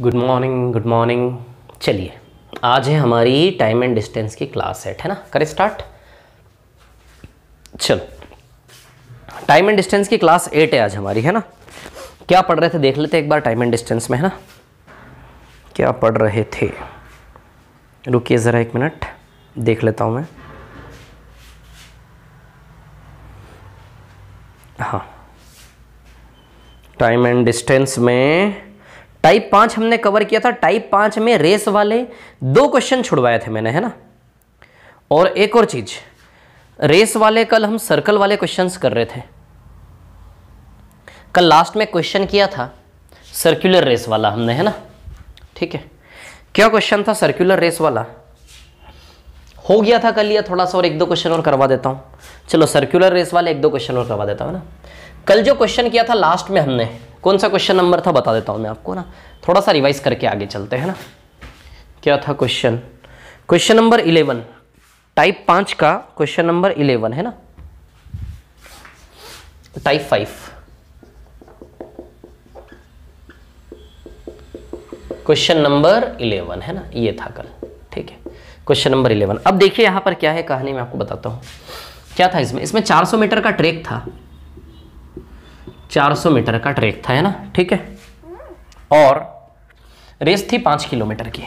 Good morning good morning चलिए आज है हमारी टाइम एंड डिस्टेंस की क्लास सेट है ना करें स्टार्ट चलो टाइम एंड डिस्टेंस की क्लास एट है आज हमारी है ना क्या पढ़ रहे थे देख लेते एक बार टाइम एंड डिस्टेंस में है ना क्या पढ़ रहे थे रुकिए ज़रा एक मिनट देख लेता हूँ मैं हाँ टाइम एंड डिस्टेंस में टाइप पांच हमने कवर किया था टाइप पांच में रेस वाले दो क्वेश्चन छुड़वाए थे मैंने है ना और एक और चीज़ रेस वाले कल हम सर्कल वाले क्वेश्चंस कर रहे थे कल लास्ट में क्वेश्चन किया था सर्कुलर रेस वाला हमने है ना ठीक है क्या क्वेश्चन था सर्कुलर रेस वाला हो गया था कल या थोड़ा सा और एक दो क्वेश्चन और करवा देता हूं चलो सर्कुलर रेस वाले एक दो क्वेश्चन और करवा देता हूँ ना कल जो क्वेश्चन किया था लास्ट में हमने कौन सा क्वेश्चन नंबर था बता देता हूँ मैं आपको ना थोड़ा सा रिवाइज करके आगे चलते हैं ना क्या था question question number eleven type पाँच का क्वेश्चन नंबर इलेवन है ना type five question number eleven है ना ये था कल ठीक है क्वेश्चन नंबर इलेवन अब देखिए यहां पर क्या है कहानी मैं आपको बताता हूं क्या था इसमें इसमें 400 मीटर का ट्रैक था 400 मीटर का ट्रैक था है ना ठीक है और रेस थी पाँच किलोमीटर की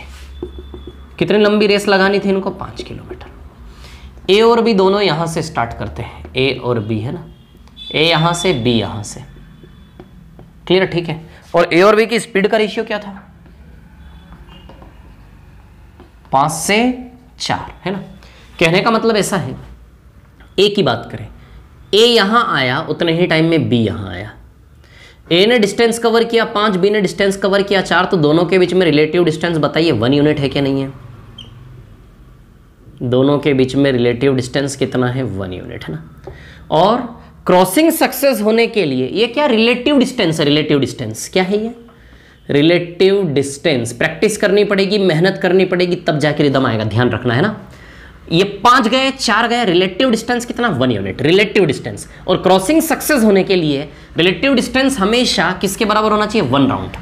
कितनी लंबी रेस लगानी थी इनको पाँच किलोमीटर ए और बी दोनों यहाँ से स्टार्ट करते हैं ए और बी है ना ए यहाँ से बी यहाँ से क्लियर ठीक है और ए और बी की स्पीड का रेशियो क्या था पाँच से चार है ना कहने का मतलब ऐसा है ए की बात करें ए यहाँ आया उतने ही टाइम में बी यहाँ आया ए ने डिस्टेंस कवर किया पाँच बी ने डिस्टेंस कवर किया चार तो दोनों के बीच में रिलेटिव डिस्टेंस बताइए वन यूनिट है क्या नहीं है दोनों के बीच में रिलेटिव डिस्टेंस कितना है वन यूनिट है ना और क्रॉसिंग सक्सेस होने के लिए ये क्या रिलेटिव डिस्टेंस है रिलेटिव डिस्टेंस क्या है ये रिलेटिव डिस्टेंस प्रैक्टिस करनी पड़ेगी मेहनत करनी पड़ेगी तब जाके रिदम आएगा ध्यान रखना है ना ये पांच गए चार गए रिलेटिव डिस्टेंस कितना वन यूनिट रिलेटिव डिस्टेंस और क्रॉसिंग सक्सेस होने के लिए रिलेटिव डिस्टेंस हमेशा किसके बराबर होना चाहिए वन राउंड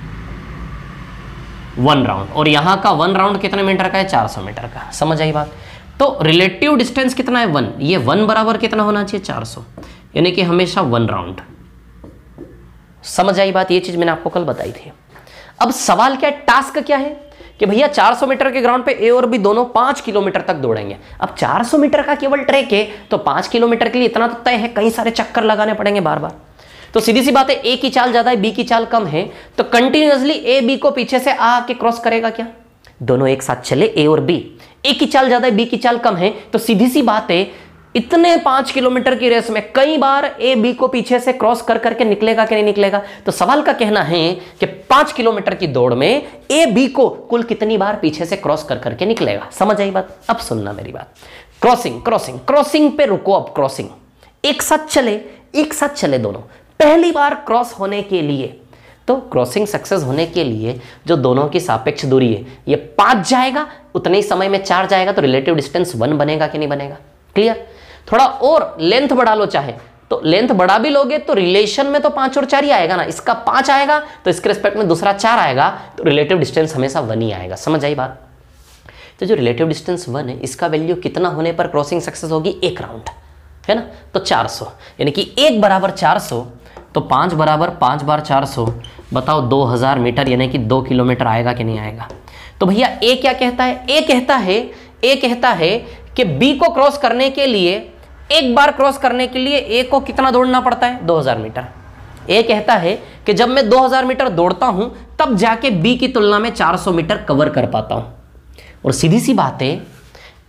वन राउंड और यहां का वन राउंड कितने मीटर का है चार सौ मीटर का समझ आई बात तो रिलेटिव डिस्टेंस कितना है वन ये वन बराबर कितना होना चाहिए 400 यानी कि हमेशा वन राउंड समझ आई बात ये चीज मैंने आपको कल बताई थी अब सवाल क्या टास्क क्या है कि भैया 400 मीटर के ग्राउंड पे ए और बी दोनों पांच किलोमीटर तक दौड़ेंगे अब 400 मीटर का केवल ट्रैक है तो पांच किलोमीटर के लिए इतना तो तय है कई सारे चक्कर लगाने पड़ेंगे बार बार तो सीधी सी बात है ए की चाल ज़्यादा है बी की चाल कम है तो कंटिन्यूसली ए बी को पीछे से आ के क्रॉस करेगा क्या दोनों एक साथ चले ए और बी ए की चाल ज़्यादा है बी की चाल कम है तो सीधी सी बात है इतने पांच किलोमीटर की रेस में कई बार ए बी को पीछे से क्रॉस कर करके निकलेगा कि नहीं निकलेगा तो सवाल का कहना है कि पांच किलोमीटर की दौड़ में ए बी को कुल कितनी बार पीछे से क्रॉस कर करके निकलेगा समझ आई बात अब सुनना मेरी बात क्रॉसिंग क्रॉसिंग क्रॉसिंग पे रुको अब क्रॉसिंग एक साथ चले एक साथ चले दोनों पहली बार क्रॉस होने के लिए तो क्रॉसिंग सक्सेस होने के लिए जो दोनों की सापेक्ष दूरी है ये पांच जाएगा उतने ही समय में चार जाएगा तो रिलेटिव डिस्टेंस वन बनेगा कि नहीं बनेगा क्लियर थोड़ा और लेंथ बढ़ा लो चाहे तो लेंथ बढ़ा भी लोगे तो रिलेशन में तो पांच और चार ही आएगा ना इसका पांच आएगा तो इसके रिस्पेक्ट में दूसरा चार आएगा तो रिलेटिव डिस्टेंस हमेशा वन ही आएगा समझ आई बात तो जो रिलेटिव डिस्टेंस वन है इसका वैल्यू कितना होने पर क्रॉसिंग सक्सेस होगी एक राउंड है ना तो चार यानी कि एक बराबर चार तो पांच बराबर पांच बार चार बताओ दो मीटर यानी कि दो किलोमीटर आएगा कि नहीं आएगा तो भैया ए क्या कहता है ए कहता है ए कहता है कि बी को क्रॉस करने के लिए एक बार क्रॉस करने के लिए ए को कितना दौड़ना पड़ता है 2000 मीटर ए कहता है कि जब मैं 2000 मीटर दौड़ता हूं तब जाके बी की तुलना में 400 मीटर कवर कर पाता हूं और सीधी सी बात है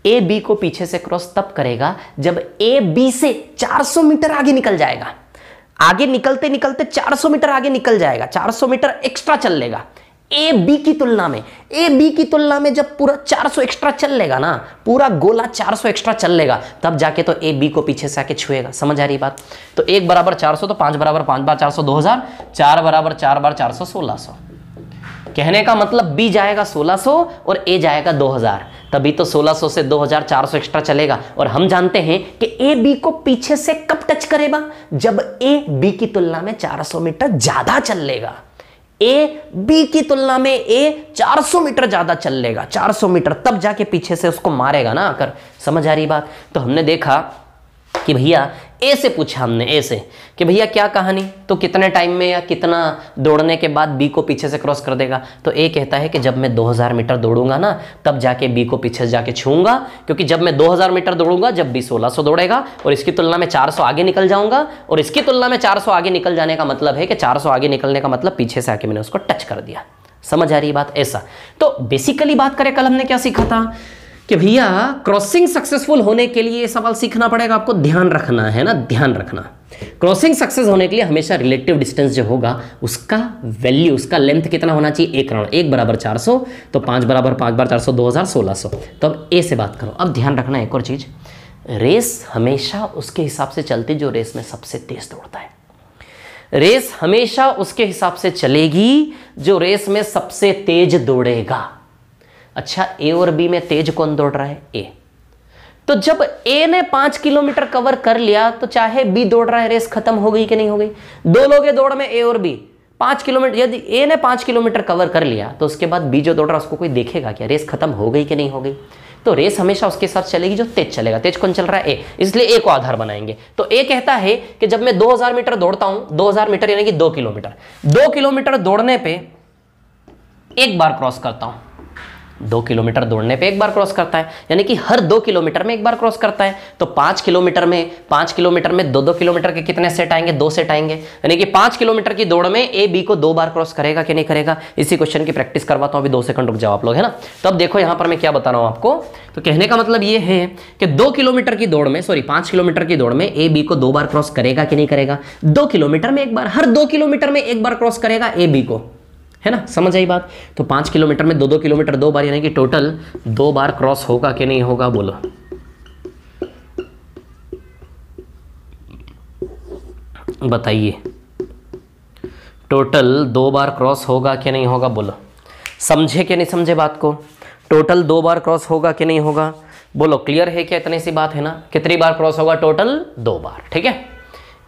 ए बी को पीछे से क्रॉस तब करेगा जब ए बी से 400 मीटर आगे निकल जाएगा आगे निकलते निकलते 400 मीटर आगे निकल जाएगा 400 मीटर एक्स्ट्रा चल लेगा ए बी की तुलना में ए बी की तुलना में जब पूरा 400 एक्स्ट्रा चल लेगा ना पूरा गोला 400 एक्स्ट्रा चल लेगा तब जाके तो ए बी को पीछे से आके छुएगा समझ आ रही बात तो एक बराबर 400 तो पांच बराबर पांच बार 400 2000 चार बराबर चार बार 400 सोलह 1600 कहने का मतलब बी जाएगा 1600 और ए जाएगा 2000 तभी तो 1600 से 2400 एक्स्ट्रा चलेगा और हम जानते हैं कि ए बी को पीछे से कब टच करेगा जब ए बी की तुलना में 400 मीटर ज़्यादा चल लेगा ए बी की तुलना में ए 400 मीटर ज़्यादा चल लेगा 400 मीटर तब जाके पीछे से उसको मारेगा ना आकर समझ आ रही बात तो हमने देखा कि भैया ए से पूछा हमने ए से कि भैया क्या कहानी तो कितने टाइम में या कितना दौड़ने के बाद बी को पीछे से क्रॉस कर देगा तो ए कहता है कि जब मैं 2000 मीटर दौड़ूंगा ना तब जाके बी को पीछे जाके छूंगा क्योंकि जब मैं 2000 मीटर दौड़ूंगा जब बी 1600 दौड़ेगा और इसकी तुलना में चार आगे निकल जाऊंगा और इसकी तुलना में चार आगे निकल जाने का मतलब है कि चार आगे निकलने का मतलब पीछे से आके मैंने उसको टच कर दिया समझ आ रही बात ऐसा तो बेसिकली बात करें कल हमने क्या सीखा था कि भैया क्रॉसिंग सक्सेसफुल होने के लिए ये सवाल सीखना पड़ेगा आपको ध्यान रखना है ना ध्यान रखना क्रॉसिंग सक्सेस होने के लिए हमेशा रिलेटिव डिस्टेंस जो होगा उसका वैल्यू उसका लेंथ कितना होना चाहिए एक राउंड एक बराबर चार सौ तो पांच बराबर पांच बार चार सौ हजार सोलह सौ तो अब ए से बात करो अब ध्यान रखना एक और चीज़ रेस हमेशा उसके हिसाब से चलती जो रेस में सबसे तेज दौड़ता है रेस हमेशा उसके हिसाब से चलेगी जो रेस में सबसे तेज दौड़ेगा अच्छा ए और बी में तेज कौन दौड़ रहा है ए तो जब ए ने पांच किलोमीटर कवर कर लिया तो चाहे बी दौड़ रहा है रेस खत्म हो गई कि नहीं हो गई दो लोग दौड़ में ए और बी पांच किलोमीटर यदि ए ने पांच किलोमीटर कवर कर लिया तो उसके बाद बी जो दौड़ रहा है उसको कोई देखेगा क्या रेस खत्म हो गई कि नहीं हो गई तो रेस हमेशा उसके साथ चलेगी जो तेज चलेगा तेज कौन चल रहा है ए इसलिए ए को आधार बनाएंगे तो ए कहता है कि जब मैं 2000 मीटर दौड़ता हूं 2000 मीटर यानी कि दो किलोमीटर दो किलोमीटर दौड़ने पे एक बार क्रॉस करता हूं दो किलोमीटर दौड़ने पे एक बार क्रॉस करता है यानी कि हर दो किलोमीटर में एक बार क्रॉस करता है तो पाँच किलोमीटर में पाँच किलोमीटर में दो दो किलोमीटर के कितने सेट आएंगे दो सेट आएंगे यानी कि पाँच किलोमीटर की दौड़ में ए बी को दो बार क्रॉस करेगा कि नहीं करेगा इसी क्वेश्चन की प्रैक्टिस करवाता हूँ अभी दो सेकंड रुक जाओ आप लोग है ना तो अब देखो यहाँ पर मैं क्या बता रहा हूँ आपको तो कहने का मतलब ये है कि दो किलोमीटर की दौड़ में सॉरी पाँच किलोमीटर की दौड़ में ए बी को दो बार क्रॉस करेगा कि नहीं करेगा दो किलोमीटर में एक बार हर दो किलोमीटर में एक बार क्रॉस करेगा ए बी को है ना समझ आई बात तो पाँच किलोमीटर में दो दो किलोमीटर दो बार यानी कि टोटल दो बार क्रॉस होगा कि नहीं होगा बोलो बताइए टोटल दो बार क्रॉस होगा कि नहीं होगा बोलो समझे कि नहीं समझे बात को टोटल दो बार क्रॉस होगा कि नहीं होगा बोलो क्लियर है क्या इतनी सी बात है ना कितनी बार क्रॉस होगा टोटल दो बार ठीक है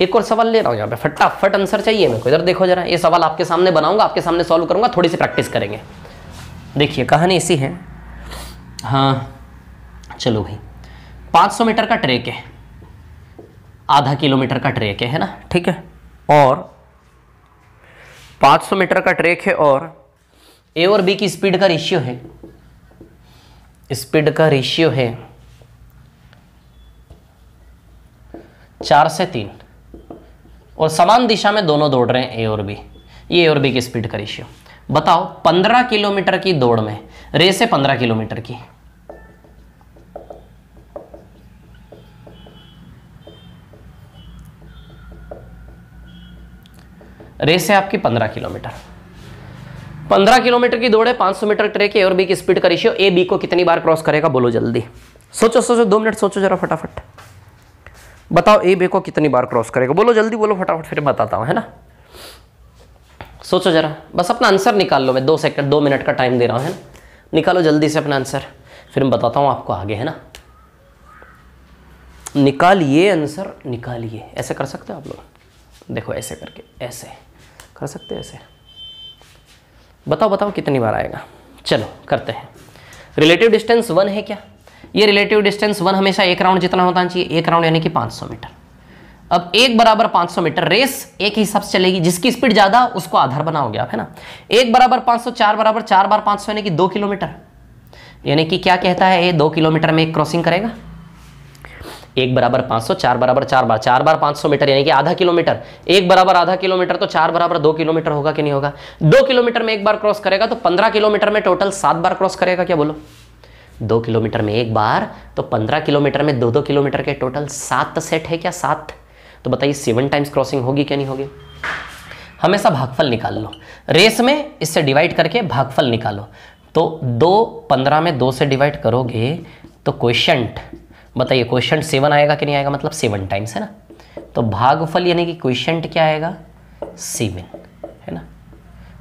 एक और सवाल ले रहा हूँ यहाँ पे फटाफट आंसर चाहिए मेरे को इधर देखो जरा ये सवाल आपके सामने बनाऊंगा आपके सामने सॉल्व करूंगा थोड़ी सी प्रैक्टिस करेंगे देखिए कहानी ऐसी है हाँ चलो भाई 500 मीटर का ट्रैक है आधा किलोमीटर का ट्रैक है है ना ठीक है और 500 मीटर का ट्रैक है और ए और बी की स्पीड का रेशियो है स्पीड का रेशियो है चार से तीन और समान दिशा में दोनों दौड़ रहे हैं ए और बी ये ए और बी की स्पीड का रेशियो बताओ 15 किलोमीटर की दौड़ में रेस है 15 किलोमीटर की रेस है आपकी 15 किलोमीटर 15 किलोमीटर की दौड़ है 500 मीटर ट्रेक है और बी की स्पीड का रेशियो ए बी को कितनी बार क्रॉस करेगा बोलो जल्दी सोचो सोचो दो मिनट सोचो जरा फटाफट बताओ ए बे को कितनी बार क्रॉस करेगा बोलो जल्दी बोलो फटाफट फिर बताता हूँ है ना सोचो जरा बस अपना आंसर निकाल लो मैं दो सेकंड दो मिनट का टाइम दे रहा हूँ है ना निकालो जल्दी से अपना आंसर फिर मैं बताता हूँ आपको आगे है ना निकालिए आंसर निकालिए ऐसे कर सकते हो आप लोग देखो ऐसे करके ऐसे कर सकते ऐसे बताओ बताओ कितनी बार आएगा चलो करते हैं रिलेटिव डिस्टेंस वन है क्या ये रिलेटिव डिस्टेंस वन हमेशा एक राउंड जितना होता चाहिए एक राउंड यानी कि 500 मीटर अब एक बराबर 500 मीटर रेस एक हिसाब से चलेगी जिसकी स्पीड ज़्यादा उसको आधार बनाओगे गया है ना एक बराबर 500 चार बराबर चार बार पांच यानी कि दो किलोमीटर यानी कि क्या कहता है ये दो किलोमीटर में एक क्रॉसिंग करेगा एक बराबर पांच सौ चार बराबर चार बार चार बार पांच सौ मीटर यानी कि आधा किलोमीटर एक बराबर आधा किलोमीटर तो चार बराबर दो किलोमीटर होगा कि नहीं होगा दो किलोमीटर में एक बार क्रॉस करेगा तो पंद्रह किलोमीटर में टोटल सात बार क्रॉस करेगा क्या बोलो दो किलोमीटर में एक बार तो पंद्रह किलोमीटर में दो दो किलोमीटर के टोटल सात सेट है क्या सात तो बताइए सेवन टाइम्स क्रॉसिंग होगी क्या नहीं होगी हमेशा भागफल निकाल लो रेस में इससे डिवाइड करके भागफल निकालो तो दो पंद्रह में दो से डिवाइड करोगे तो क्वेश्चन बताइए क्वेश्चन सेवन आएगा कि नहीं आएगा मतलब सेवन टाइम्स है ना तो भागफल यानी कि क्वेश्चन क्या आएगा सेवन है ना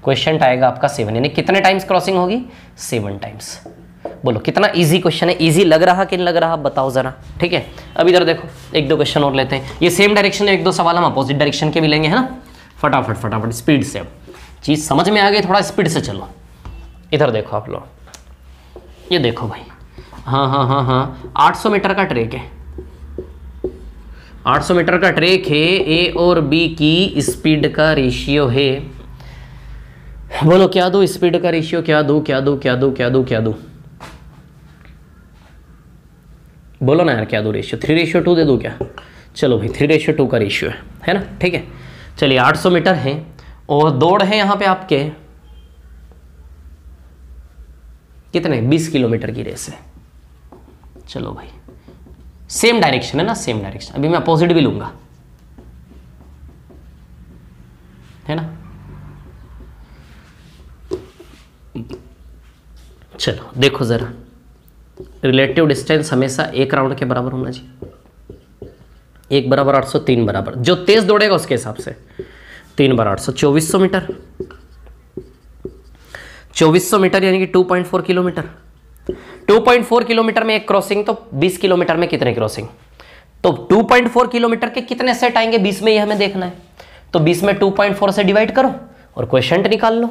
क्वेश्चन आएगा आपका सेवन यानी कितने टाइम्स क्रॉसिंग होगी सेवन टाइम्स बोलो कितना इजी क्वेश्चन है इजी लग रहा कि नहीं लग रहा बताओ ज़रा ठीक है अब इधर देखो एक दो क्वेश्चन और लेते हैं ये सेम डायरेक्शन है एक दो सवाल हम अपोजिट डायरेक्शन के भी लेंगे है ना फटाफट फटाफट स्पीड से अब चीज़ समझ में आ गई थोड़ा स्पीड से चलो इधर देखो आप लोग ये देखो भाई हाँ हाँ हाँ हाँ सौ मीटर का ट्रेक है 800 मीटर का ट्रैक है ए और बी की स्पीड का रेशियो है बोलो क्या दो स्पीड का रेशियो क्या दो क्या दो क्या दो क्या दो क्या दो बोलो ना यार क्या दो रेशियो थ्री रेशियो टू दे दो क्या चलो भाई थ्री रेशियो टू का रेशियो है है ना ठीक है चलिए 800 मीटर है और दौड़ है यहाँ पे आपके कितने 20 किलोमीटर की रेस है चलो भाई सेम डायरेक्शन है ना सेम डायरेक्शन अभी मैं अपोजिट भी लूंगा है ना चलो देखो ज़रा रिलेटिव डिस्टेंस हमेशा एक राउंड के बराबर होना चाहिए एक बराबर आठ सौ तीन बराबर जो तेज दौड़ेगा उसके हिसाब से तीन बार आठ सौ चौबीस सौ मीटर चौबीस सौ मीटर यानी कि two point four kilometre two point four kilometre में एक क्रॉसिंग तो बीस किलोमीटर में कितने क्रॉसिंग तो टू पॉइंट फोर किलोमीटर के कितने सेट आएंगे बीस में ये हमें देखना है तो बीस में टू पॉइंट फोर से डिवाइड करो और क्वेश्चन निकाल लो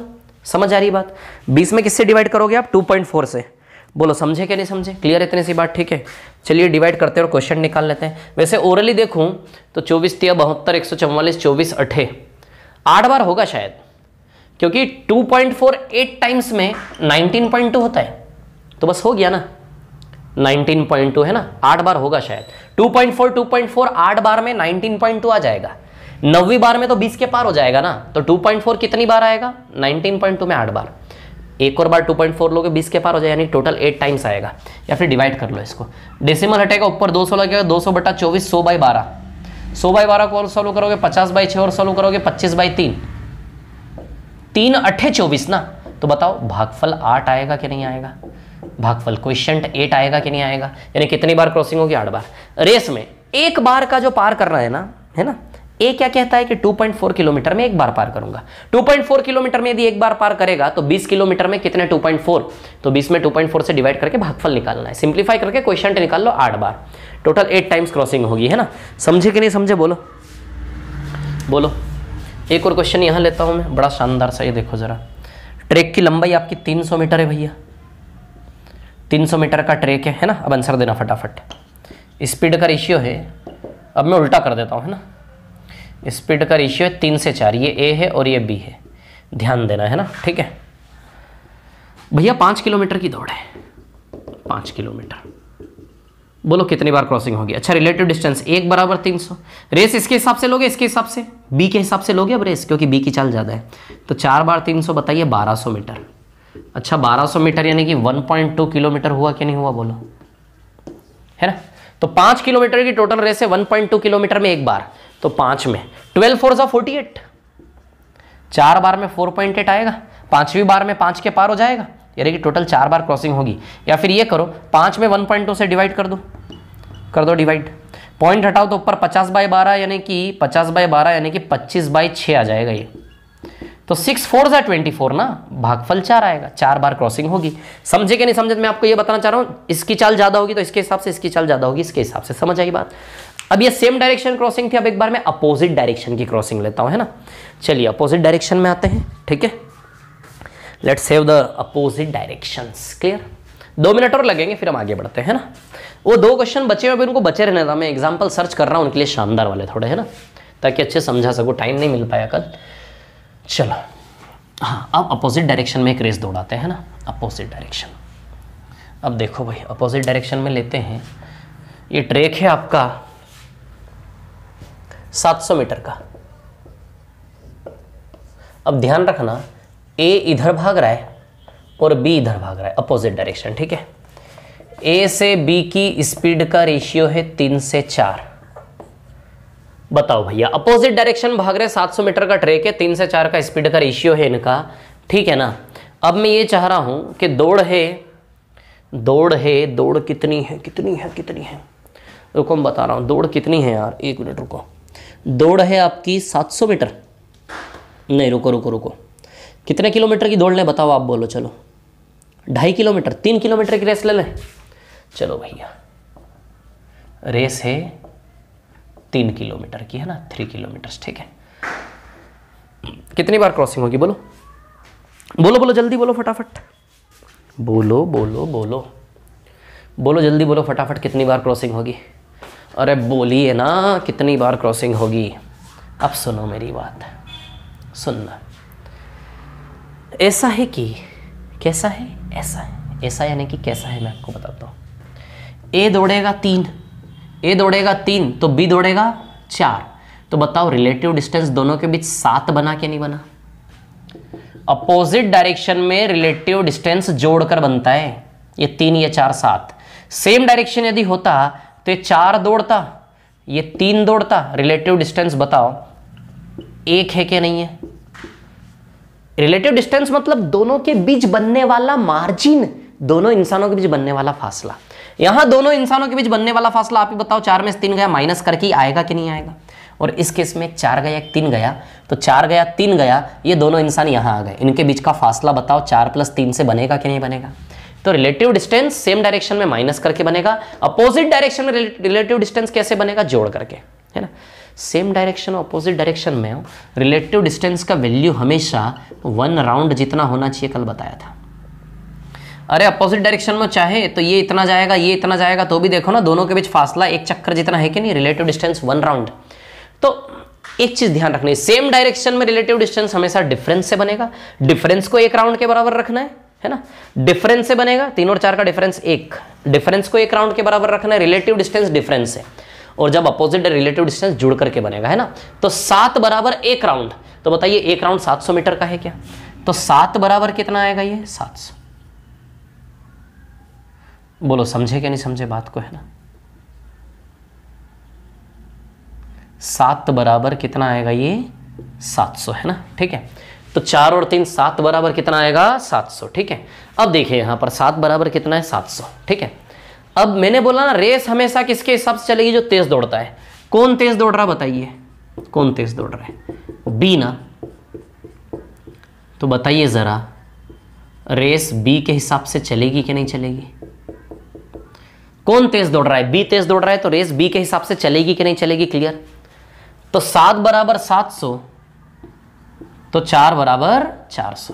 समझ आ रही बात बीस में किससे डिवाइड करोगे आप टू पॉइंट फोर से बोलो समझे क्या नहीं समझे क्लियर इतनी सी बात ठीक है चलिए डिवाइड करते हैं और क्वेश्चन निकाल लेते हैं वैसे ओरली देखूं तो चौबीस तिया बहत्तर एक सौ चौवालीस चौबीस अठे आठ बार होगा शायद क्योंकि 2.48 टाइम्स में 19.2 होता है तो बस हो गया ना 19.2 है ना आठ बार होगा शायद 2.4 2.4 आठ बार में 19.2 आ जाएगा नवी बार में तो 20 के पार हो जाएगा ना तो 2.4 कितनी बार आएगा 19.2 में आठ बार एक और बार 2.4 लोगे 20 के पार हो जाए यानी टोटल 8 टाइम्स आएगा या फिर डिवाइड कर लो इसको डेसिमल हटेगा ऊपर 200 सौ लगेगा दो सौ बटा चौबीस सौ बाई बारह सौ बाई बारह को और सॉल्व करोगे 50 बाई छः और सॉल्व करोगे 25 बाई तीन तीन अट्ठे चौबीस ना तो बताओ भागफल आठ आएगा कि नहीं आएगा भागफल क्वेश्चन एट आएगा कि नहीं आएगा यानी कितनी बार क्रॉसिंग होगी आठ बार रेस में एक बार का जो पार करना है ना है ना ए क्या कहता है कि 2.4 किलोमीटर में एक बार पार करूंगा 2.4 किलोमीटर में यदि एक बार पार करेगा तो 20 किलोमीटर में कितने 2.4 तो 20 में 2.4 से डिवाइड करके भागफल निकालना है सिंप्लीफाई करके क्वेश्चन निकाल लो आठ बार टोटल एट टाइम्स क्रॉसिंग होगी है ना समझे कि नहीं समझे बोलो बोलो एक और क्वेश्चन यहाँ लेता हूँ मैं बड़ा शानदार सा ये देखो ज़रा ट्रेक की लंबाई आपकी तीन मीटर है भैया तीन मीटर का ट्रेक है ना अब आंसर देना फटाफट स्पीड का रेशियो है अब मैं उल्टा कर देता हूँ है ना स्पीड का रेशियो है तीन से चार ये ए है और ये बी है ध्यान देना है ना ठीक है भैया पाँच किलोमीटर की दौड़ है पाँच किलोमीटर बोलो कितनी बार क्रॉसिंग होगी अच्छा रिलेटिव डिस्टेंस एक बराबर तीन सौ रेस इसके हिसाब से लोगे इसके हिसाब से बी के हिसाब से लोगे अब रेस क्योंकि बी की चाल ज़्यादा है तो चार बार तीन सौ बताइए बारह सौ मीटर अच्छा बारह सौ मीटर यानी कि वन पॉइंट टू किलोमीटर हुआ कि नहीं हुआ बोलो है ना तो पांच किलोमीटर की टोटल रेस है 1.2 टू किलोमीटर में एक बार तो पांच में ट्वेल्व फोर सा फोर्टी चार बार में फोर पॉइंट एट आएगा पांचवी बार में पांच के पार हो जाएगा यानी कि टोटल चार बार क्रॉसिंग होगी या फिर ये करो पांच में वन पॉइंट टू से डिवाइड कर दो कर दो डिवाइड पॉइंट हटाओ तो ऊपर पचास बाय बारह यानी कि पचास बाय बारह यानी कि पच्चीस बाई छः आ जाएगा ये तो सिक्स फोर जै ट्वेंटी फोर ना भागफल चार आएगा चार बार क्रॉसिंग होगी समझे कि नहीं समझे मैं आपको ये बताना चाह रहा हूं इसकी चाल ज़्यादा होगी तो इसके हिसाब से इसकी चाल ज़्यादा होगी इसके हिसाब से समझ आई बात अब ये सेम डायरेक्शन क्रॉसिंग थी अब एक बार मैं अपोजिट डायरेक्शन की क्रॉसिंग लेता हूं है ना चलिए अपोजिट डायरेक्शन में आते हैं ठीक है let save the opposite direction clear दो मिनट और लगेंगे फिर हम आगे बढ़ते हैं ना वो दो क्वेश्चन बचे हुए उनको बचे रहने था मैं एग्जाम्पल सर्च कर रहा हूँ उनके लिए शानदार वाले थोड़े है ना ताकि अच्छे समझा सको टाइम नहीं मिल पाया कल चलो हाँ अब अपोजिट डायरेक्शन में एक रेस दौड़ाते हैं ना अपोजिट डायरेक्शन अब देखो भाई अपोजिट डायरेक्शन में लेते हैं ये ट्रैक है आपका 700 मीटर का अब ध्यान रखना ए इधर भाग रहा है और बी इधर भाग रहा है अपोजिट डायरेक्शन ठीक है ए से बी की स्पीड का रेशियो है तीन से चार बताओ भैया अपोजिट डायरेक्शन भाग रहे 700 मीटर का ट्रेक है तीन से चार का स्पीड का रेशियो है इनका ठीक है ना अब मैं ये चाह रहा हूँ कि दौड़ है दौड़ है दौड़ कितनी है कितनी है कितनी है रुको मैं बता रहा हूँ दौड़ कितनी है यार एक मिनट रुको दौड़ है आपकी 700 मीटर नहीं रुको रुको रुको कितने किलोमीटर की दौड़ लें बताओ आप बोलो चलो ढाई किलोमीटर तीन किलोमीटर की रेस ले लें चलो भैया रेस है तीन किलोमीटर की है ना थ्री किलोमीटर ठीक है कितनी बार क्रॉसिंग होगी बोलो बोलो बोलो जल्दी बोलो फटाफट बोलो बोलो बोलो बोलो जल्दी बोलो फटाफट कितनी बार क्रॉसिंग होगी अरे बोलिए ना कितनी बार क्रॉसिंग होगी अब सुनो मेरी बात सुनना ऐसा है कि कैसा है ऐसा है ऐसा यानी कि कैसा है मैं आपको बताता हूँ ए दौड़ेगा तीन ए दौड़ेगा तीन तो बी दौड़ेगा चार तो बताओ रिलेटिव डिस्टेंस दोनों के बीच सात बना के नहीं बना अपोजिट डायरेक्शन में रिलेटिव डिस्टेंस जोड़कर बनता है ये तीन ये चार सात सेम डायरेक्शन यदि होता तो ये चार दौड़ता ये तीन दौड़ता रिलेटिव डिस्टेंस बताओ एक है कि नहीं है रिलेटिव डिस्टेंस मतलब दोनों के बीच बनने वाला मार्जिन दोनों इंसानों के बीच बनने वाला फासला यहां दोनों इंसानों के बीच बनने वाला फासला आप ही बताओ चार में से तीन गया माइनस करके आएगा कि नहीं आएगा और इस केस में चार गया तीन गया तो चार गया तीन गया ये दोनों इंसान यहां आ गए इनके बीच का फासला बताओ चार प्लस तीन से बनेगा कि नहीं बनेगा तो रिलेटिव डिस्टेंस सेम डायरेक्शन में माइनस करके बनेगा अपोजिट डायरेक्शन में रिलेटिव डिस्टेंस कैसे बनेगा जोड़ करके है ना सेम डायरेक्शन और अपोजिट डायरेक्शन में रिलेटिव डिस्टेंस का वैल्यू हमेशा वन राउंड जितना होना चाहिए कल बताया था अरे अपोजिट डायरेक्शन में चाहे तो ये इतना जाएगा ये इतना जाएगा तो भी देखो ना दोनों के बीच फासला एक चक्कर जितना है कि नहीं रिलेटिव डिस्टेंस वन राउंड तो एक चीज ध्यान रखनी सेम डायरेक्शन में रिलेटिव डिस्टेंस हमेशा डिफरेंस से बनेगा डिफरेंस को एक राउंड के बराबर रखना है है ना डिफरेंस से बनेगा तीन और चार का डिफरेंस एक डिफरेंस को एक राउंड के बराबर रखना है रिलेटिव डिस्टेंस डिफरेंस है और जब अपोजिट रिलेटिव डिस्टेंस जुड़ करके बनेगा है ना तो सात बराबर एक राउंड तो बताइए एक राउंड सात सौ मीटर का है क्या तो सात बराबर कितना आएगा ये सात सौ बोलो समझे क्या नहीं समझे बात को है ना सात बराबर कितना आएगा ये सात सौ है ना ठीक है तो चार और तीन सात बराबर कितना आएगा सात सौ ठीक है अब देखिए यहां पर सात बराबर कितना है सात सौ ठीक है अब मैंने बोला ना रेस हमेशा किसके हिसाब से चलेगी जो तेज दौड़ता है कौन तेज दौड़ रहा बताइए कौन तेज दौड़ रहा है बी ना तो बताइए ज़रा रेस बी के हिसाब से चलेगी कि नहीं चलेगी कौन तेज दौड़ रहा है बी तेज दौड़ रहा है तो रेस बी के हिसाब से चलेगी कि नहीं चलेगी क्लियर तो सात बराबर सात सौ तो चार बराबर चार सौ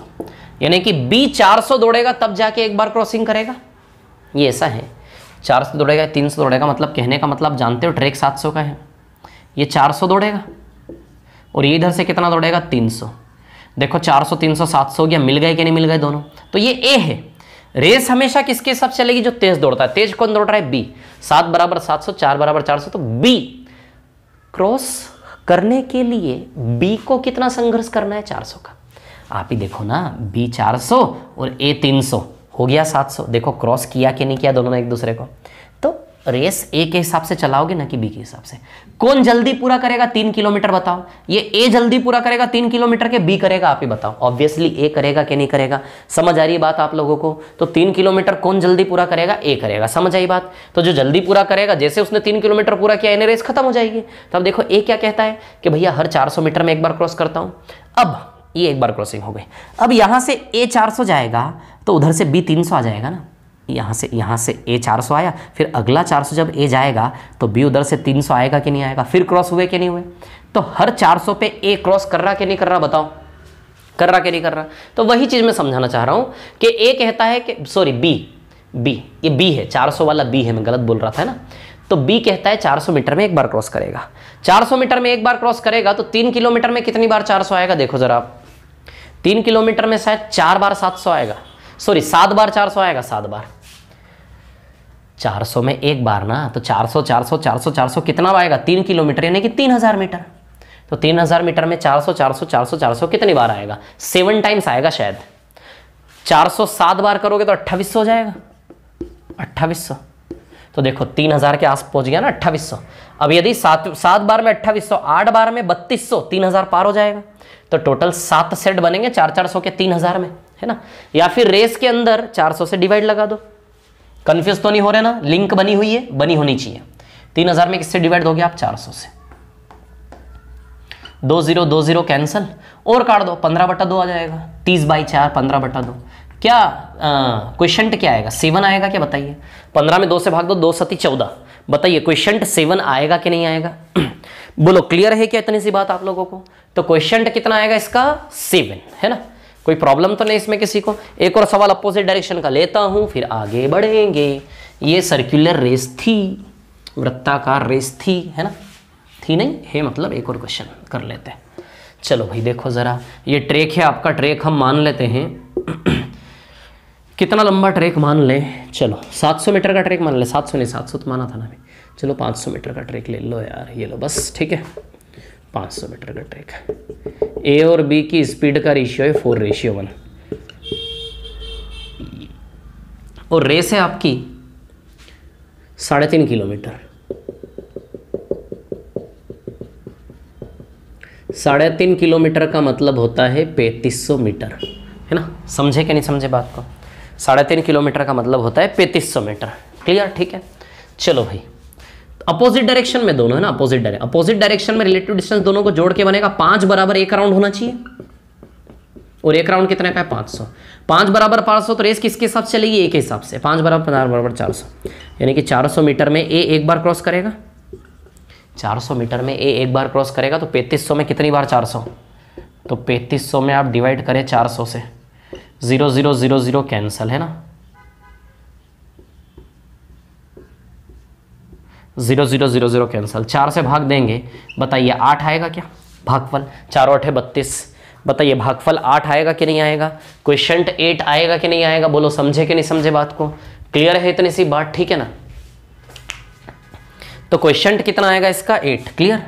यानी कि बी चार सौ दौड़ेगा तब जाके एक बार क्रॉसिंग करेगा ये ऐसा है चार सौ दौड़ेगा तीन सौ दौड़ेगा मतलब कहने का मतलब जानते हो ट्रैक सात सौ का है ये चार सौ दौड़ेगा और ये इधर से कितना दौड़ेगा तीन सौ देखो चार सौ तीन सौ सात सौ हो गया मिल गए कि नहीं मिल गए दोनों तो ये ए है रेस हमेशा किसके हिसाब से चलेगी जो तेज दौड़ता है तेज कौन दौड़ रहा है बी सात बराबर सात सौ चार बराबर चार सौ तो बी क्रॉस करने के लिए बी को कितना संघर्ष करना है चार सौ का आप ही देखो ना बी चार सौ और ए तीन सौ हो गया सात सौ देखो क्रॉस किया कि नहीं किया दोनों ने एक दूसरे को रेस ए के हिसाब से चलाओगे ना कि बी के हिसाब से कौन जल्दी पूरा करेगा तीन किलोमीटर बताओ ये ए जल्दी पूरा करेगा तीन किलोमीटर के बी करेगा आप ही बताओ ऑब्वियसली ए करेगा कि नहीं करेगा समझ आ रही है बात आप लोगों को तो तीन किलोमीटर कौन जल्दी पूरा करेगा ए करेगा समझ आई बात तो जो जल्दी पूरा करेगा जैसे उसने तीन किलोमीटर पूरा किया रेस खत्म हो जाएगी तो अब देखो ए क्या कहता है कि भैया हर चार मीटर में एक बार क्रॉस करता हूँ अब ये एक बार क्रॉसिंग हो गई अब यहाँ से ए चार जाएगा तो उधर से बी तीन आ जाएगा ना यहाँ से यहाँ से ए 400 आया फिर अगला 400 जब ए जाएगा तो बी उधर से 300 आएगा कि नहीं आएगा फिर क्रॉस हुए कि नहीं हुए तो हर 400 पे ए क्रॉस कर रहा कि नहीं कर रहा बताओ कर रहा कि नहीं कर रहा तो वही चीज़ मैं समझाना चाह रहा हूँ कि ए कहता है कि सॉरी बी बी ये बी है 400 वाला बी है मैं गलत बोल रहा था ना तो बी कहता है 400 मीटर में एक बार क्रॉस करेगा 400 मीटर में एक बार क्रॉस करेगा तो तीन किलोमीटर में कितनी बार 400 आएगा देखो ज़रा आप तीन किलोमीटर में शायद चार बार 700 आएगा सॉरी सात बार 400 आएगा सात बार 400 में एक बार ना तो 400 400 400 400 कितना आएगा तीन किलोमीटर यानी कि तीन हज़ार मीटर तो तीन हज़ार मीटर में 400 400 400 400 कितनी बार आएगा सेवन टाइम्स आएगा शायद सात बार करोगे तो 2800 हो जाएगा 2800 तो देखो 3000 के आस पहुंच गया ना 2800 अब यदि सात सात बार में 2800 आठ बार में 3200 3000 पार हो जाएगा तो टोटल सात सेट बनेंगे चार चार सौ के तीन में है ना या फिर रेस के अंदर चार से डिवाइड लगा दो कन्फ्यूज तो नहीं हो रहे ना लिंक बनी हुई है बनी होनी चाहिए तीन हजार में किससे डिवाइड गया आप चार सौ से दो जीरो दो जीरो कैंसल और काट दो पंद्रह बटा दो आ जाएगा तीस बाई चार पंद्रह बटा दो क्या क्वेश्चन क्या आएगा सेवन आएगा क्या बताइए पंद्रह में दो से भाग दो दो सती चौदह बताइए क्वेश्चन सेवन आएगा कि नहीं आएगा बोलो क्लियर है क्या इतनी सी बात आप लोगों को तो क्वेश्चन कितना आएगा इसका सेवन है ना कोई प्रॉब्लम तो नहीं इसमें किसी को एक और सवाल अपोजिट डायरेक्शन का लेता हूँ फिर आगे बढ़ेंगे ये सर्कुलर रेस थी वृत्ताकार रेस थी है ना थी नहीं है मतलब एक और क्वेश्चन कर लेते हैं चलो भाई देखो ज़रा ये ट्रेक है आपका ट्रेक हम मान लेते हैं कितना लंबा ट्रेक मान लें चलो 700 मीटर का ट्रेक मान लें 700 नहीं 700 तो माना था ना भाई चलो 500 मीटर का ट्रेक ले लो यार ये लो बस ठीक है 500 मीटर का है ए और बी की स्पीड का रेशियो है फोर रेशियो वन और रेस है आपकी साढ़े तीन किलोमीटर साढ़े तीन किलोमीटर का मतलब होता है पैंतीस सौ मीटर है ना समझे कि नहीं समझे बात को साढ़े तीन किलोमीटर का मतलब होता है पैंतीस सौ मीटर क्लियर ठीक है चलो भाई अपोजिट डायरेक्शन में दोनों है ना अपोजिट डायरेक्शन अपोजिट डायरेक्शन में रिलेटिव डिस्टेंस दोनों को जोड़ के बनेगा पांच बराबर एक राउंड होना चाहिए और एक राउंड कितने का है पाँच सौ पाँच बराबर पाँच सौ तो रेस किसके हिसाब से चलेगी एक हिसाब से पाँच बराबर पंद्रह बराबर चार सौ यानी कि चार सौ मीटर में ए एक बार क्रॉस करेगा चार सौ मीटर में ए एक बार क्रॉस करेगा तो पैंतीस सौ में कितनी बार चार सौ तो पैंतीस सौ में आप डिवाइड करें चार सौ से zero zero zero zero cancel है ना zero zero zero zero cancel चार से भाग देंगे बताइए आठ आएगा क्या भागफल चार आठ है बत्तीस बताइए भागफल आठ आएगा कि नहीं आएगा क्वेश्चन एट आएगा कि नहीं आएगा बोलो समझे कि नहीं समझे बात को क्लियर है इतनी सी बात ठीक है ना तो क्वेश्चन कितना आएगा इसका एट क्लियर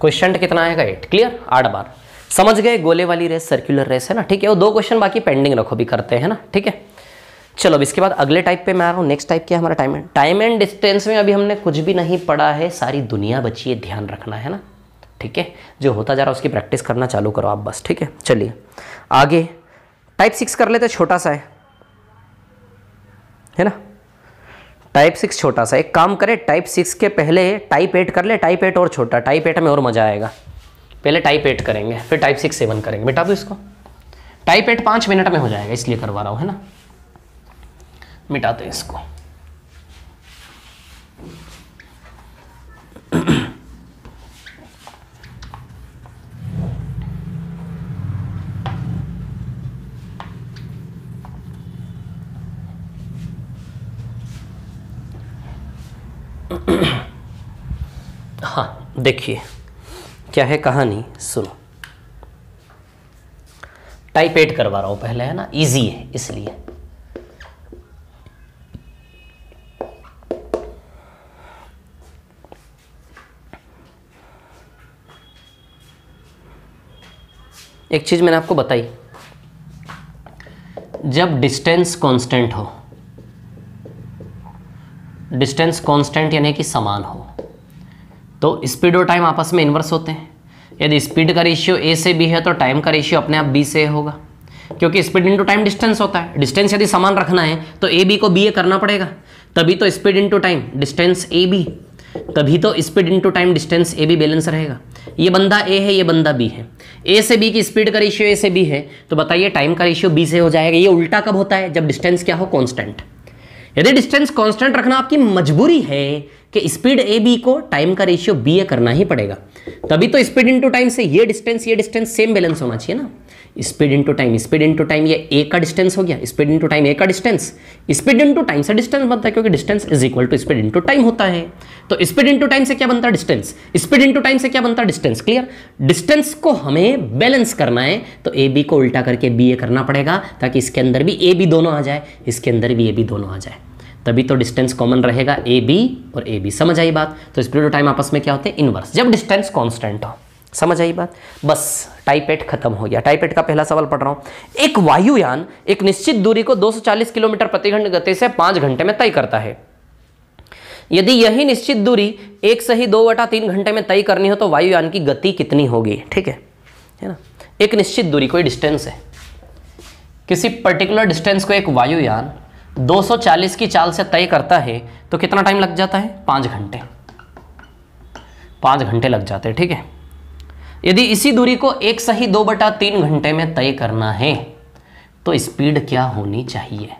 क्वेश्चन कितना आएगा एट क्लियर आठ बार समझ गए गोले वाली रेस सर्कुलर रेस है ना ठीक है वो दो क्वेश्चन बाकी पेंडिंग रखो भी करते हैं ना ठीक है चलो अब इसके बाद अगले टाइप पे मैं आ रहा हूँ नेक्स्ट टाइप क्या हमारा time and time and distance में अभी हमने कुछ भी नहीं पढ़ा है सारी दुनिया बची है ध्यान रखना है ना ठीक है जो होता जा रहा है उसकी प्रैक्टिस करना चालू करो आप बस ठीक है चलिए आगे टाइप सिक्स कर लेते छोटा सा है है ना टाइप सिक्स छोटा सा एक काम करें टाइप सिक्स के पहले टाइप एट कर ले टाइप एट और छोटा टाइप एट में और मज़ा आएगा पहले टाइप एट करेंगे फिर टाइप सिक्स सेवन करेंगे बेटा दो इसको टाइप एट पाँच मिनट में हो जाएगा इसलिए करवा रहा हूँ है ना मिटाते हैं इसको हाँ देखिए क्या है कहानी सुनो टाइप एट करवा रहा हूं पहले है ना इजी है इसलिए एक चीज़ मैंने आपको बताई जब डिस्टेंस कांस्टेंट हो डिस्टेंस कांस्टेंट यानी कि समान हो तो स्पीड और टाइम आपस में इन्वर्स होते हैं यदि स्पीड का रेशियो ए से बी है तो टाइम का रेशियो अपने आप बी से होगा क्योंकि स्पीड इंटू टाइम डिस्टेंस होता है डिस्टेंस यदि समान रखना है तो ए बी को बी ए करना पड़ेगा तभी तो speed into time distance A B तभी तो speed into time distance A B balance रहेगा ये बंदा ए है ये बंदा बी है ए से बी की स्पीड का रेशियो ए से बी है तो बताइए टाइम का रेशियो बी से हो जाएगा ये उल्टा कब होता है जब डिस्टेंस क्या हो कॉन्स्टेंट यदि डिस्टेंस कॉन्स्टेंट रखना आपकी मजबूरी है कि स्पीड ए बी को टाइम का रेशियो बी ए करना ही पड़ेगा तभी तो स्पीड टू टाइम से ये डिस्टेंस ये डिस्टेंस सेम बैलेंस होना चाहिए ना speed to time speed to time ये ए का डिस्टेंस हो गया स्पीड टू टाइम ए का डिस्टेंस स्पीड टू टाइम से डिस्टेंस बनता है क्योंकि distance is equal to speed to time होता है तो स्पीड टू टाइम से क्या बनता है डिस्टेंस स्पीड टू टाइम से क्या बनता है डिस्टेंस क्लियर डिस्टेंस को हमें बैलेंस करना है तो ए बी को उल्टा करके बी ए करना पड़ेगा ताकि इसके अंदर भी ए बी दोनों आ जाए इसके अंदर भी ए बी दोनों आ जाए तभी तो डिस्टेंस कॉमन रहेगा ए बी और ए बी समझ आई बात तो स्पीड और टाइम आपस में क्या होते हैं इनवर्स जब डिस्टेंस कॉन्स्टेंट हो समझ आई बात बस टाइप एट खत्म हो गया टाइप एट का पहला सवाल पढ़ रहा हूं एक वायुयान एक निश्चित दूरी को 240 किलोमीटर प्रति घंटे गति से पांच घंटे में तय करता है यदि यही निश्चित दूरी एक से ही दो वटा तीन घंटे में तय करनी हो तो वायुयान की गति कितनी होगी ठीक है है ना एक निश्चित दूरी कोई डिस्टेंस है किसी पर्टिकुलर डिस्टेंस को एक वायुयान 240 की चाल से तय करता है तो कितना टाइम लग जाता है पाँच घंटे पाँच घंटे लग जाते हैं ठीक है यदि इसी दूरी को एक सही दो बटा तीन घंटे में तय करना है तो स्पीड क्या होनी चाहिए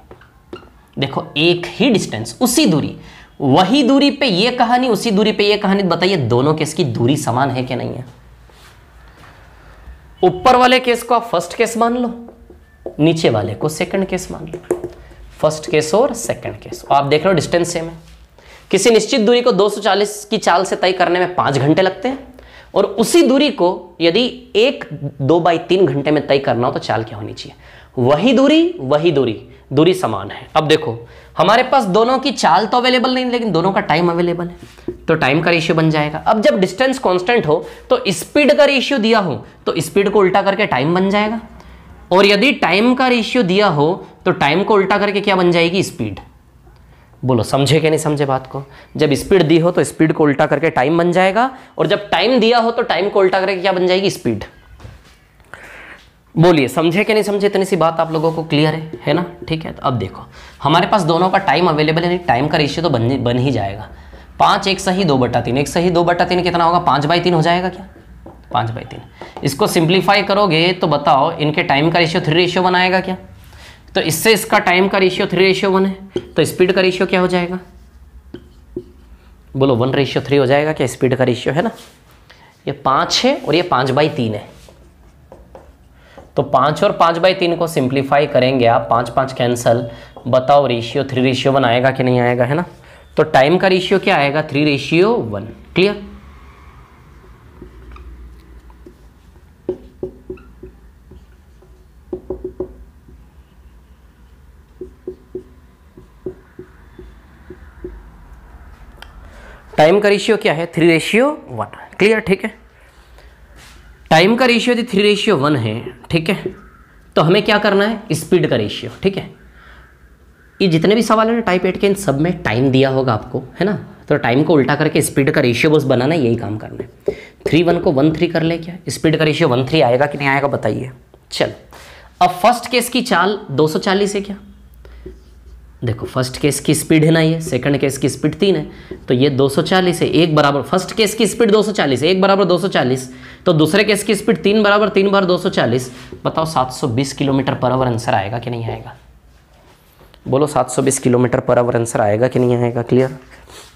देखो एक ही डिस्टेंस उसी दूरी वही दूरी पे ये कहानी उसी दूरी पे ये कहानी बताइए दोनों केस की दूरी समान है कि नहीं है ऊपर वाले केस को आप फर्स्ट केस मान लो नीचे वाले को सेकंड केस मान लो फर्स्ट केस और सेकंड केस आप देख रहे हो डिस्टेंस सेम है किसी निश्चित दूरी को 240 की चाल से तय करने में पांच घंटे लगते हैं और उसी दूरी को यदि एक दो बाई तीन घंटे में तय करना हो तो चाल क्या होनी चाहिए वही दूरी वही दूरी दूरी समान है अब देखो हमारे पास दोनों की चाल तो अवेलेबल नहीं लेकिन दोनों का टाइम अवेलेबल है तो टाइम का रेशियो बन जाएगा अब जब डिस्टेंस कांस्टेंट हो तो स्पीड का रेशियो दिया हो तो स्पीड को उल्टा करके टाइम बन जाएगा और यदि टाइम का रेशियो दिया हो तो टाइम को उल्टा करके क्या बन जाएगी स्पीड बोलो समझे क्या नहीं समझे बात को जब स्पीड दी हो तो स्पीड को उल्टा करके टाइम बन जाएगा और जब टाइम दिया हो तो टाइम को उल्टा करके क्या बन जाएगी स्पीड बोलिए समझे क्या नहीं समझे इतनी सी बात आप लोगों को क्लियर है है ना ठीक है तो अब देखो हमारे पास दोनों का टाइम अवेलेबल है टाइम का रेशियो तो बन बन ही जाएगा पाँच एक सही दो बटा तीन एक सही दो बटा तीन कितना होगा पाँच बाई तीन हो जाएगा क्या पाँच बाई तीन इसको सिंप्लीफाई करोगे तो बताओ इनके टाइम का रेशियो थ्री रेशियो वन आएगा क्या तो इससे इसका टाइम का रेशियो थ्री रेशियो वन है तो स्पीड का रेशियो क्या हो जाएगा बोलो वन रेशियो थ्री हो जाएगा क्या स्पीड का रेशियो है ना ये पाँच है और ये पाँच बाई तीन है तो पाँच और पाँच बाई तीन को सिंप्लीफाई करेंगे आप पाँच पाँच कैंसल बताओ रेशियो थ्री रेशियो वन आएगा कि नहीं आएगा है ना तो टाइम का रेशियो क्या आएगा three ratio one clear time का रेशियो क्या है थ्री रेशियो वन क्लियर ठीक है टाइम का रेशियो यदि थ्री रेशियो वन है ठीक है तो हमें क्या करना है स्पीड का रेशियो ठीक है ये जितने भी सवाल है ना टाइप एट के इन सब में टाइम दिया होगा आपको है ना तो टाइम को उल्टा करके स्पीड का रेशियो बस बनाना यही काम करना है थ्री वन को वन थ्री कर ले क्या स्पीड का रेशियो वन थ्री आएगा कि नहीं आएगा बताइए चलो अब फर्स्ट केस की चाल दो सौ चालीस है क्या देखो फर्स्ट केस की स्पीड है ना ये सेकंड केस की स्पीड तीन है तो ये 240 है एक बराबर फर्स्ट केस की स्पीड 240 है एक बराबर 240 तो दूसरे केस की स्पीड तीन बराबर तीन बार 240 बताओ 720 किलोमीटर पर आवर आंसर आएगा कि नहीं आएगा बोलो 720 किलोमीटर पर आवर आंसर आएगा कि नहीं आएगा क्लियर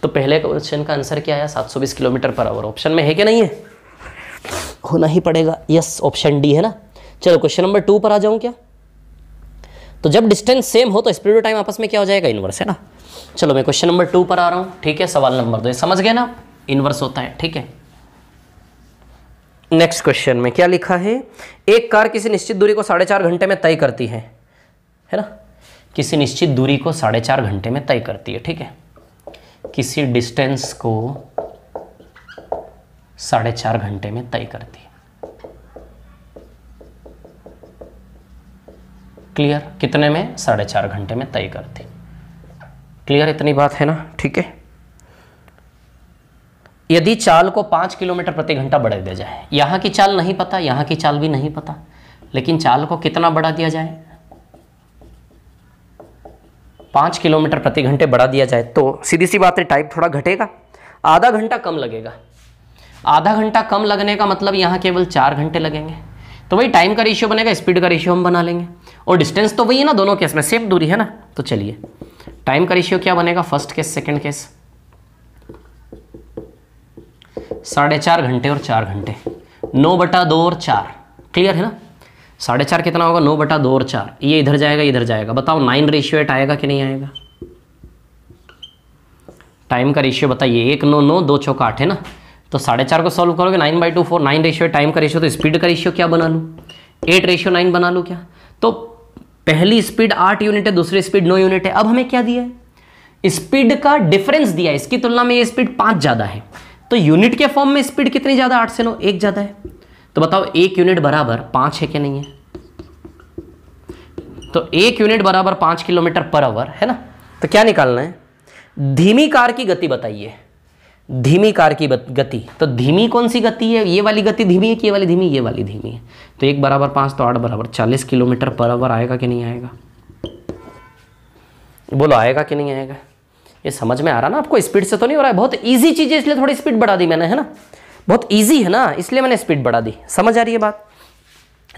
तो पहले क्वेश्चन का आंसर क्या आया सात किलोमीटर पर आवर ऑप्शन में है कि नहीं है होना ही पड़ेगा यस ऑप्शन डी है ना चलो क्वेश्चन नंबर टू पर आ जाऊँ क्या तो जब डिस्टेंस सेम हो तो स्पीड और टाइम आपस में क्या हो जाएगा इनवर्स है ना चलो मैं क्वेश्चन नंबर टू पर आ रहा हूं ठीक है सवाल नंबर दो समझ गए ना इनवर्स होता है ठीक है नेक्स्ट क्वेश्चन में क्या लिखा है एक कार किसी निश्चित दूरी को साढ़े चार घंटे में तय करती है है ना किसी निश्चित दूरी को साढ़े चार घंटे में तय करती है ठीक है किसी डिस्टेंस को साढ़े चार घंटे में तय करती है क्लियर कितने में साढ़े चार घंटे में तय करते क्लियर इतनी बात है ना ठीक है यदि चाल को पाँच किलोमीटर प्रति घंटा बढ़ा दिया जाए यहाँ की चाल नहीं पता यहाँ की चाल भी नहीं पता लेकिन चाल को कितना बढ़ा दिया जाए पाँच किलोमीटर प्रति घंटे बढ़ा दिया जाए तो सीधी सी बात है टाइप थोड़ा घटेगा आधा घंटा कम लगेगा आधा घंटा कम लगने का मतलब यहाँ केवल चार घंटे लगेंगे तो वही टाइम का रेशियो बनेगा स्पीड का रेशियो हम बना लेंगे और डिस्टेंस तो वही है ना दोनों केस में सेम दूरी है ना तो चलिए टाइम का रेशियो क्या बनेगा फर्स्ट केस सेकंड केस साढ़े चार घंटे और चार घंटे नौ बटा दो और चार क्लियर है ना साढ़े चार कितना होगा नौ बटा दो और चार ये इधर जाएगा इधर जाएगा बताओ नाइन रेशियो एट आएगा कि नहीं आएगा टाइम का रेशियो बताइए एक नौ नौ दो चौका आठ है ना तो साढ़े चार को सॉल्व करोगे nine by two four nine ratio time का रेशियो तो स्पीड का रेशियो क्या बना लूँ एट रेशियो नाइन बना लूँ क्या तो पहली स्पीड आठ यूनिट है दूसरी स्पीड नौ यूनिट है अब हमें क्या दिया है स्पीड का डिफरेंस दिया है इसकी तुलना में ये स्पीड पांच ज़्यादा है तो यूनिट के फॉर्म में स्पीड कितनी ज़्यादा आठ से नौ एक ज़्यादा है तो बताओ एक यूनिट बराबर पांच है कि नहीं है तो एक यूनिट बराबर पांच किलोमीटर पर आवर है ना तो क्या निकालना है धीमी कार की गति बताइए धीमी कार की गति तो धीमी कौन सी गति है ये वाली गति धीमी है कि ये वाली धीमी ये वाली धीमी है तो एक बराबर पाँच तो आठ बराबर चालीस किलोमीटर पर आवर आएगा कि नहीं आएगा बोलो आएगा कि नहीं आएगा ये समझ में आ रहा ना आपको स्पीड से तो नहीं हो रहा है बहुत ईजी चीज़ है इसलिए थोड़ी स्पीड बढ़ा दी मैंने है ना बहुत ईजी है ना इसलिए मैंने स्पीड बढ़ा दी समझ आ रही है बात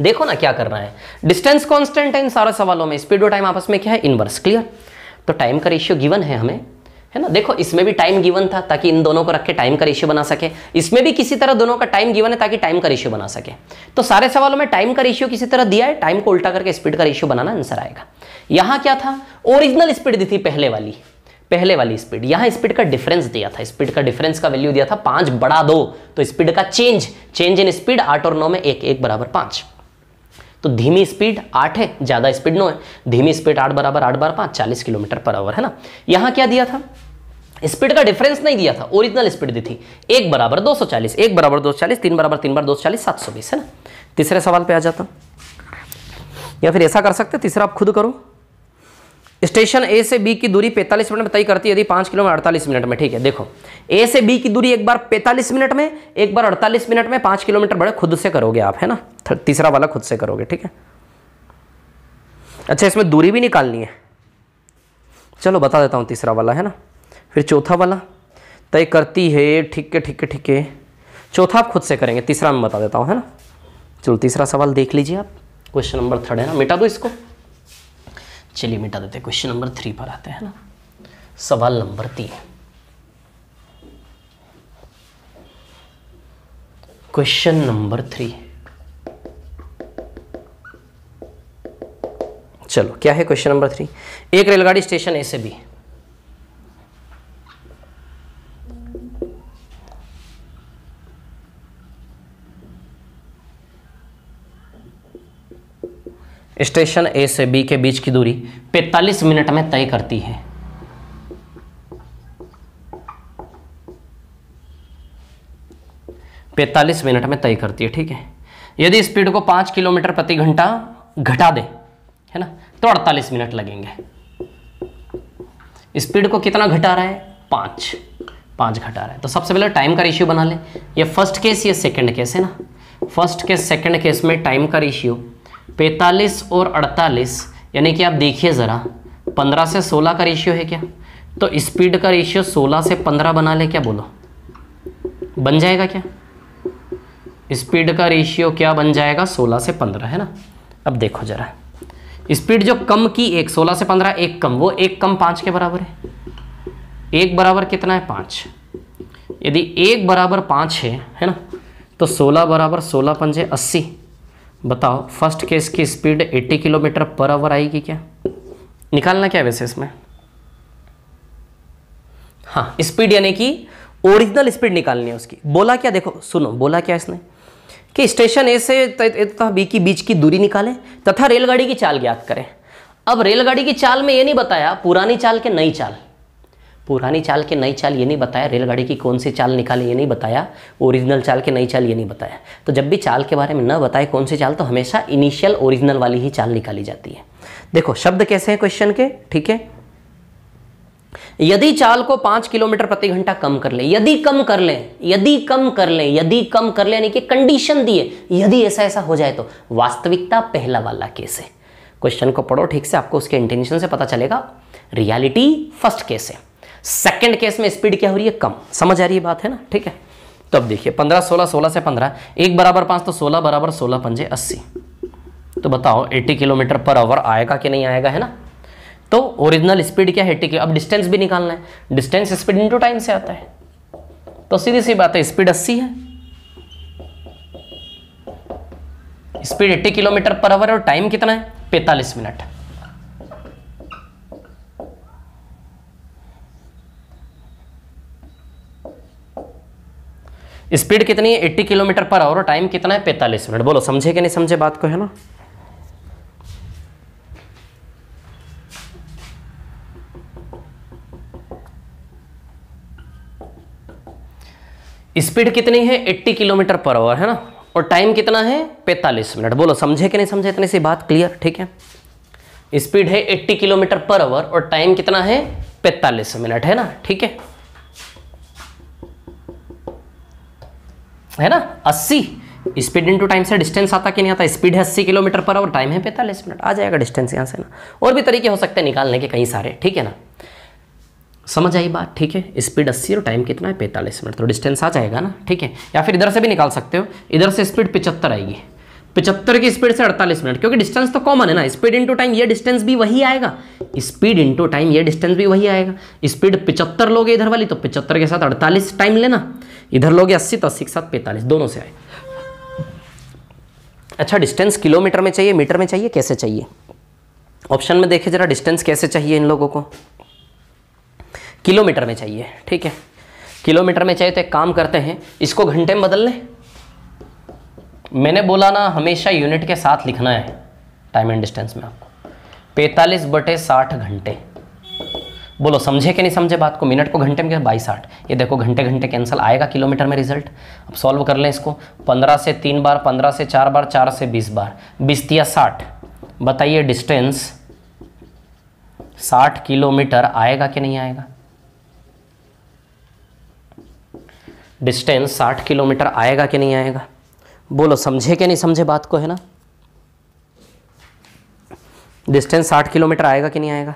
देखो ना क्या करना है डिस्टेंस कॉन्स्टेंट है इन सारे सवालों में स्पीड और टाइम आपस में क्या है इनवर्स क्लियर तो टाइम का रेशियो गिवन है हमें है ना देखो इसमें भी टाइम गिवन था ताकि इन दोनों को रख के टाइम का रेशियो बना सके इसमें भी किसी तरह दोनों का टाइम गिवन है ताकि टाइम का रेशियो बना सके तो सारे सवालों में टाइम का रेशियो किसी तरह दिया है टाइम को उल्टा करके स्पीड का रेशियो बनाना आंसर आएगा यहां क्या था ओरिजिनल स्पीड दी थी पहले वाली पहले वाली स्पीड यहां स्पीड का डिफरेंस दिया था स्पीड का डिफरेंस का वैल्यू दिया था पांच बड़ा दो तो स्पीड का चेंज चेंज इन स्पीड आठ और नौ में एक एक बराबर पांच तो धीमी स्पीड आठ है ज्यादा स्पीड नौ है धीमी स्पीड आठ बराबर आठ बार पांच चालीस किलोमीटर पर आवर है ना यहां क्या दिया था स्पीड का डिफरेंस नहीं दिया था ओरिजिनल स्पीड दी थी एक बराबर चालीस एक बराबर चालीस तीन बराबर तीन बार दो सौ बीस है ना तीसरे सवाल पे आ जाता या फिर ऐसा कर सकते तीसरा आप खुद करो स्टेशन ए से बी की दूरी 45 मिनट में तय करती है यदि पांच किलोमीटर अड़तालीस मिनट में ठीक है देखो ए से बी की दूरी एक बार 45 मिनट में एक बार 48 मिनट में पांच किलोमीटर बड़े खुद से करोगे आप है ना तीसरा वाला खुद से करोगे ठीक है अच्छा इसमें दूरी भी निकालनी है चलो बता देता हूँ तीसरा वाला है ना फिर चौथा वाला तय करती है ठीक है ठीक है ठीक है चौथा आप खुद से करेंगे तीसरा मैं बता देता हूँ है ना चलो तीसरा सवाल देख लीजिए आप क्वेश्चन नंबर थर्ड है ना मिटा दो इसको चलिए मिटा देते हैं क्वेश्चन नंबर थ्री पर आते हैं ना सवाल नंबर तीन क्वेश्चन नंबर थ्री चलो क्या है क्वेश्चन नंबर थ्री एक रेलगाड़ी स्टेशन ए से बी स्टेशन ए से बी के बीच की दूरी 45 मिनट में तय करती है पैंतालीस मिनट में तय करती है ठीक है यदि स्पीड को पांच किलोमीटर प्रति घंटा घटा दे है ना तो अड़तालीस मिनट लगेंगे स्पीड को कितना घटा रहा है पांच पांच घटा रहा है तो सबसे पहले टाइम का रेशियो बना ले ये फर्स्ट केस ये सेकंड केस है ना फर्स्ट केस सेकंड केस में टाइम का रेशियो पैंतालीस और अड़तालीस यानी कि आप देखिए ज़रा पंद्रह से सोलह का रेशियो है क्या तो स्पीड का रेशियो सोलह से पंद्रह बना ले क्या बोलो बन जाएगा क्या स्पीड का रेशियो क्या बन जाएगा सोलह से पंद्रह है ना अब देखो जरा स्पीड जो कम की एक सोलह से पंद्रह एक कम वो एक कम पाँच के बराबर है एक बराबर कितना है पाँच यदि एक बराबर पाँच है है ना तो सोलह बराबर सोलह पंजे अस्सी बताओ फर्स्ट केस की स्पीड 80 किलोमीटर पर आवर आएगी क्या निकालना क्या वैसे इसमें हाँ स्पीड यानी कि ओरिजिनल स्पीड निकालनी है उसकी बोला क्या देखो सुनो बोला क्या इसने कि स्टेशन ए से तथा बी की बीच की दूरी निकालें तथा रेलगाड़ी की चाल ज्ञात करें अब रेलगाड़ी की चाल में ये नहीं बताया पुरानी चाल के नई चाल पुरानी चाल के नई चाल ये नहीं बताया रेलगाड़ी की कौन सी चाल निकाली ये नहीं बताया ओरिजिनल चाल के नई चाल ये नहीं बताया तो जब भी चाल के बारे में न बताए कौन सी चाल तो हमेशा इनिशियल ओरिजिनल वाली ही चाल निकाली जाती है देखो शब्द कैसे हैं क्वेश्चन के ठीक है यदि चाल को पांच किलोमीटर प्रति घंटा कम कर ले यदि कम कर ले यदि कम कर ले यदि कम कर ले यानी कि कंडीशन दिए यदि ऐसा ऐसा हो जाए तो वास्तविकता पहला वाला केस है क्वेश्चन को पढ़ो ठीक से आपको उसके इंटेंशन से पता चलेगा रियलिटी फर्स्ट केस है सेकंड केस में स्पीड क्या हो रही है कम समझ आ रही है बात है ना ठीक है तो अब देखिए पंद्रह सोलह सोलह से पंद्रह एक बराबर पांच तो सोलह बराबर सोलह पंजे अस्सी तो बताओ एट्टी किलोमीटर पर आवर आएगा कि नहीं आएगा है ना तो ओरिजिनल स्पीड क्या है एट्टी अब डिस्टेंस भी निकालना है डिस्टेंस स्पीड टू टाइम से आता है तो सीधी सी बात है स्पीड अस्सी है स्पीड 80 किलोमीटर पर आवर और टाइम कितना है 45 मिनट स्पीड कितनी है eighty kilometre per hour time कितना है पैंतालीस मिनट बोलो समझे कि नहीं समझे बात को है ना स्पीड कितनी है 80 किलोमीटर पर आवर है ना और टाइम कितना है 45 मिनट बोलो समझे कि नहीं समझे इतनी सी बात क्लियर ठीक है स्पीड है 80 किलोमीटर पर आवर और टाइम कितना है 45 मिनट है ना ठीक है है ना अस्सी स्पीड टू टाइम से डिस्टेंस आता कि नहीं आता स्पीड है अस्सी किलोमीटर पर और टाइम है पैंतालीस मिनट आ जाएगा डिस्टेंस यहाँ से ना और भी तरीके हो सकते हैं निकालने के कई सारे ठीक है ना समझ आई बात ठीक है स्पीड अस्सी और टाइम कितना है पैंतालीस मिनट तो डिस्टेंस आ जाएगा ना ठीक है या फिर इधर से भी निकाल सकते हो इधर से स्पीड पिचहत्तर आएगी पिचहत्तर की स्पीड से अड़तालीस मिनट क्योंकि डिस्टेंस तो कॉमन है ना स्पीड इंटू टाइम ये डिस्टेंस भी वही आएगा स्पीड इंटू टाइम ये डिस्टेंस भी वही आएगा स्पीड पिचहत्तर लोगे इधर वाली तो पिचहत्तर के साथ अड़तालीस टाइम लेना इधर लोगे अस्सी तो अस्सी के साथ पैंतालीस दोनों से आए अच्छा डिस्टेंस किलोमीटर में चाहिए मीटर में चाहिए कैसे चाहिए ऑप्शन में देखे जरा डिस्टेंस कैसे चाहिए इन लोगों को किलोमीटर में चाहिए ठीक है किलोमीटर में चाहिए तो एक काम करते हैं इसको घंटे में बदल लें मैंने बोला ना हमेशा यूनिट के साथ लिखना है टाइम एंड डिस्टेंस में आपको पैंतालीस बटे साठ घंटे बोलो समझे कि नहीं समझे बात को मिनट को घंटे में बाईस आठ ये देखो घंटे घंटे कैंसिल आएगा किलोमीटर में रिजल्ट अब सॉल्व कर लें इसको पंद्रह से तीन बार पंद्रह से चार बार चार से बीस बार बीस या साठ बताइए डिस्टेंस साठ किलोमीटर आएगा कि नहीं आएगा डिस्टेंस साठ किलोमीटर आएगा कि नहीं आएगा बोलो समझे कि नहीं समझे बात को है ना डिस्टेंस साठ किलोमीटर आएगा कि नहीं आएगा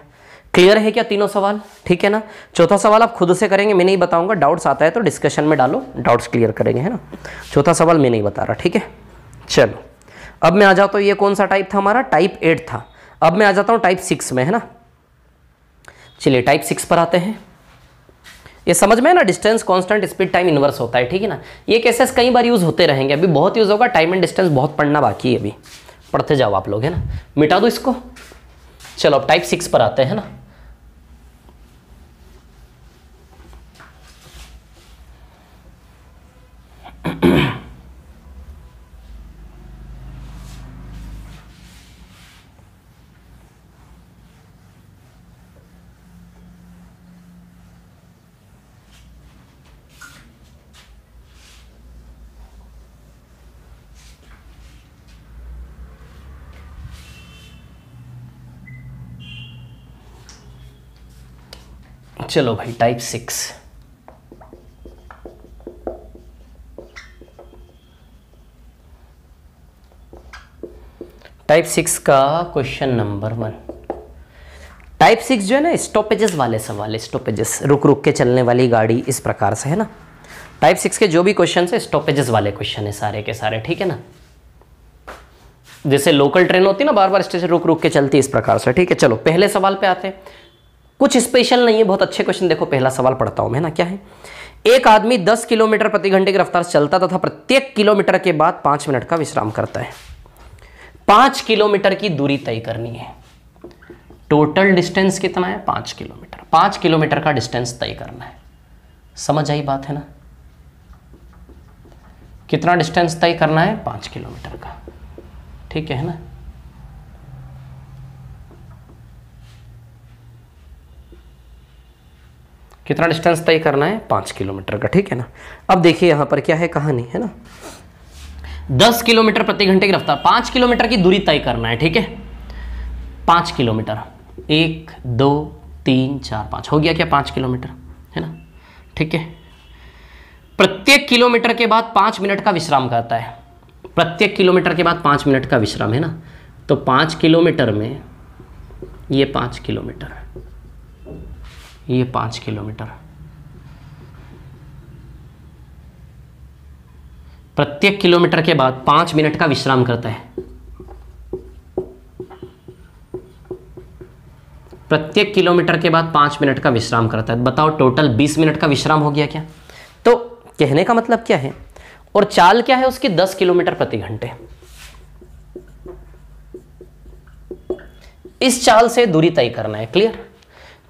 क्लियर है क्या तीनों सवाल ठीक है ना चौथा सवाल आप खुद से करेंगे मैं नहीं बताऊंगा डाउट्स आता है तो डिस्कशन में डालो डाउट्स क्लियर करेंगे है ना चौथा सवाल मैं नहीं बता रहा ठीक है चलो अब मैं आ जाता हूँ ये कौन सा टाइप था हमारा टाइप एट था अब मैं आ जाता हूँ टाइप सिक्स में है ना चलिए टाइप सिक्स पर आते हैं ये समझ में है ना distance constant speed time inverse होता है ठीक है ना ये केसेस कई बार यूज़ होते रहेंगे अभी बहुत यूज़ होगा टाइम एंड डिस्टेंस बहुत पढ़ना बाकी है अभी पढ़ते जाओ आप लोग है ना मिटा दो इसको चलो अब टाइप सिक्स पर आते हैं ना चलो भाई टाइप सिक्स टाइप सिक्स का question number one type six जो है ना स्टॉपेजेस वाले सवाल स्टॉपेजेस रुक रुक के चलने वाली गाड़ी इस प्रकार से है ना टाइप सिक्स के जो भी क्वेश्चन है स्टॉपेजेस वाले क्वेश्चन है सारे के सारे ठीक है ना जैसे लोकल ट्रेन होती है ना बार बार स्टेशन रुक रुक के चलती है इस प्रकार से ठीक है चलो पहले सवाल पे आते हैं कुछ स्पेशल नहीं है बहुत अच्छे क्वेश्चन देखो पहला सवाल पढ़ता हूं मैं ना क्या है एक आदमी 10 किलोमीटर प्रति घंटे की रफ्तार से चलता तथा प्रत्येक किलोमीटर के बाद पांच मिनट का विश्राम करता है पांच किलोमीटर की दूरी तय करनी है टोटल डिस्टेंस कितना है पांच किलोमीटर पांच किलोमीटर का डिस्टेंस तय करना है समझ आई बात है ना कितना डिस्टेंस तय करना है पांच किलोमीटर का ठीक है ना कितना डिस्टेंस तय करना है पाँच किलोमीटर का ठीक है ना अब देखिए यहाँ पर क्या है कहानी है ना दस किलोमीटर प्रति घंटे की रफ्तार पाँच किलोमीटर की दूरी तय करना है ठीक है पाँच किलोमीटर एक दो तीन चार पाँच हो गया क्या पाँच किलोमीटर है ना ठीक है प्रत्येक किलोमीटर के बाद पाँच मिनट का विश्राम करता है प्रत्येक किलोमीटर के बाद पाँच मिनट का विश्राम है ना तो पाँच किलोमीटर में ये पाँच किलोमीटर ये पाँच किलोमीटर प्रत्येक किलोमीटर के बाद पांच मिनट का विश्राम करता है प्रत्येक किलोमीटर के बाद पांच मिनट का विश्राम करता है बताओ टोटल बीस मिनट का विश्राम हो गया क्या तो कहने का मतलब क्या है और चाल क्या है उसकी दस किलोमीटर प्रति घंटे इस चाल से दूरी तय करना है क्लियर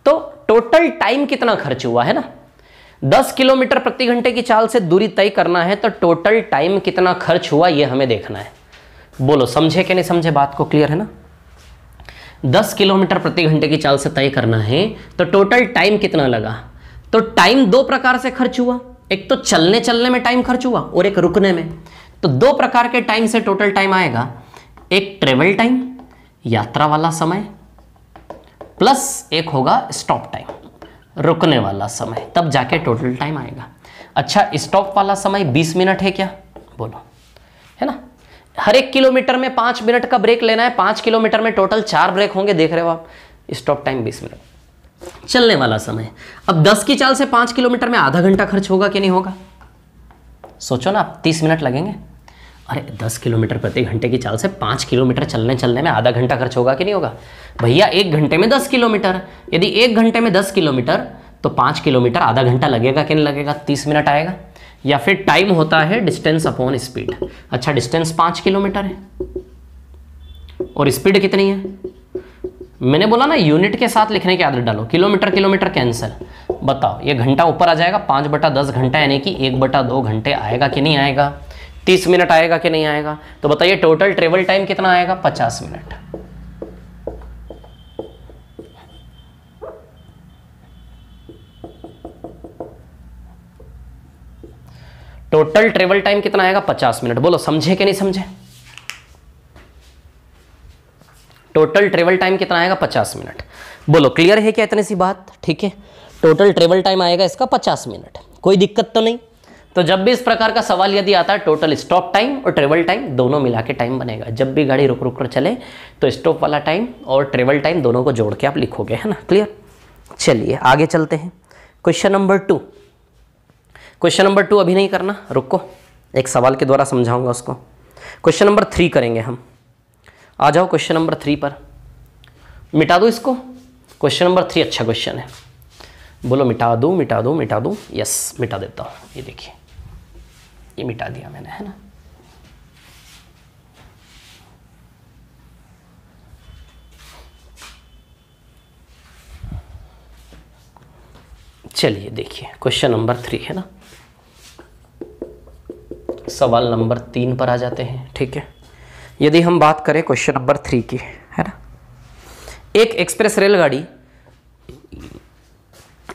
तो टोटल टाइम कितना खर्च हुआ है ना 10 किलोमीटर प्रति घंटे की चाल से दूरी तय करना है तो टोटल टाइम कितना खर्च हुआ यह हमें देखना है बोलो समझे कि नहीं समझे बात को क्लियर है ना 10 किलोमीटर प्रति घंटे की चाल से तय करना है तो टोटल टाइम कितना लगा तो टाइम दो प्रकार से खर्च हुआ एक तो चलने चलने में टाइम खर्च हुआ और एक रुकने में तो दो प्रकार के टाइम से टोटल टाइम आएगा एक ट्रेवल टाइम यात्रा वाला समय प्लस एक होगा स्टॉप टाइम रुकने वाला समय तब जाके टोटल टाइम आएगा अच्छा स्टॉप वाला समय 20 मिनट है क्या बोलो है ना हर एक किलोमीटर में पांच मिनट का ब्रेक लेना है पांच किलोमीटर में टोटल चार ब्रेक होंगे देख रहे हो आप स्टॉप टाइम बीस मिनट चलने वाला समय अब दस की चाल से पांच किलोमीटर में आधा घंटा खर्च होगा कि नहीं होगा सोचो ना आप तीस मिनट लगेंगे अरे दस किलोमीटर प्रति घंटे की चाल से पाँच किलोमीटर चलने चलने में आधा घंटा खर्च होगा कि नहीं होगा भैया एक घंटे में दस किलोमीटर यदि एक घंटे में दस किलोमीटर तो पाँच किलोमीटर आधा घंटा लगेगा कि नहीं लगेगा तीस मिनट आएगा या फिर टाइम होता है डिस्टेंस अपॉन स्पीड अच्छा डिस्टेंस पाँच किलोमीटर है और स्पीड कितनी है मैंने बोला ना यूनिट के साथ लिखने की आदत डालो किलोमीटर किलोमीटर कैंसिल बताओ ये घंटा ऊपर आ जाएगा पाँच बटा दस घंटा यानी कि एक बटा दो घंटे आएगा कि नहीं आएगा तीस मिनट आएगा कि नहीं आएगा तो बताइए टोटल ट्रेवल टाइम कितना आएगा पचास मिनट टोटल ट्रेवल टाइम कितना आएगा पचास मिनट बोलो समझे कि नहीं समझे टोटल ट्रेवल टाइम कितना आएगा पचास मिनट बोलो क्लियर है क्या इतनी सी बात ठीक है टोटल ट्रेवल टाइम आएगा इसका पचास मिनट कोई दिक्कत तो नहीं तो जब भी इस प्रकार का सवाल यदि आता है टोटल स्टॉप टाइम और ट्रेवल टाइम दोनों मिला के टाइम बनेगा जब भी गाड़ी रुक रुक कर चले तो स्टॉप वाला टाइम और ट्रेवल टाइम दोनों को जोड़ के आप लिखोगे है ना क्लियर चलिए आगे चलते हैं question number two question number two अभी नहीं करना रुको एक सवाल के द्वारा समझाऊंगा उसको क्वेश्चन नंबर थ्री करेंगे हम आ जाओ क्वेश्चन नंबर थ्री पर मिटा दो इसको क्वेश्चन नंबर थ्री अच्छा क्वेश्चन है बोलो मिटा दूँ मिटा दूँ मिटा दूँ यस मिटा देता हूँ ये देखिए ये मिटा दिया मैंने है ना चलिए देखिए क्वेश्चन नंबर थ्री है ना सवाल नंबर तीन पर आ जाते हैं ठीक है यदि हम बात करें क्वेश्चन नंबर थ्री की है ना एक एक्सप्रेस रेलगाड़ी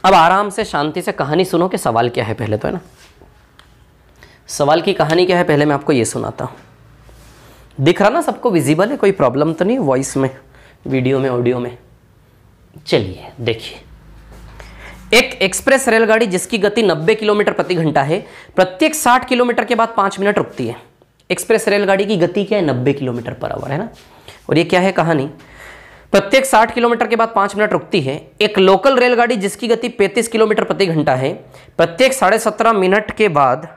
अब आराम से शांति से कहानी सुनो कि सवाल क्या है पहले तो है ना सवाल की कहानी क्या है पहले मैं आपको ये सुनाता हूँ दिख रहा ना सबको विजिबल है कोई प्रॉब्लम तो नहीं वॉइस में वीडियो में ऑडियो में चलिए देखिए एक एक्सप्रेस रेलगाड़ी जिसकी गति 90 किलोमीटर प्रति घंटा है प्रत्येक 60 किलोमीटर के बाद पांच मिनट रुकती है एक्सप्रेस रेलगाड़ी की गति क्या है 90 किलोमीटर पर आवर है ना और ये क्या है कहानी प्रत्येक 60 किलोमीटर के बाद पांच मिनट रुकती है एक लोकल रेलगाड़ी जिसकी गति 35 किलोमीटर प्रति घंटा है प्रत्येक साढ़े सत्रह मिनट के बाद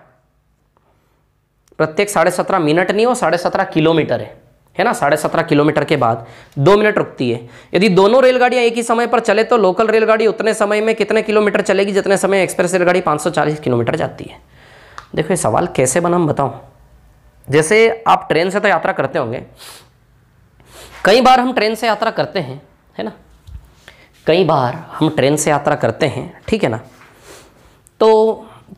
प्रत्येक साढ़े सत्रह मिनट नहीं हो साढ़े सत्रह किलोमीटर है है ना साढ़े सत्रह किलोमीटर के बाद दो मिनट रुकती है यदि दोनों रेलगाड़ियां एक ही समय पर चले तो लोकल रेलगाड़ी उतने समय में कितने किलोमीटर चलेगी जितने समय एक्सप्रेस रेलगाड़ी सौ चालीस किलोमीटर जाती है देखो ये सवाल कैसे बना हम बताऊँ जैसे आप ट्रेन से तो यात्रा करते होंगे कई बार हम ट्रेन से यात्रा करते हैं है ना कई बार हम ट्रेन से यात्रा करते हैं ठीक है ना तो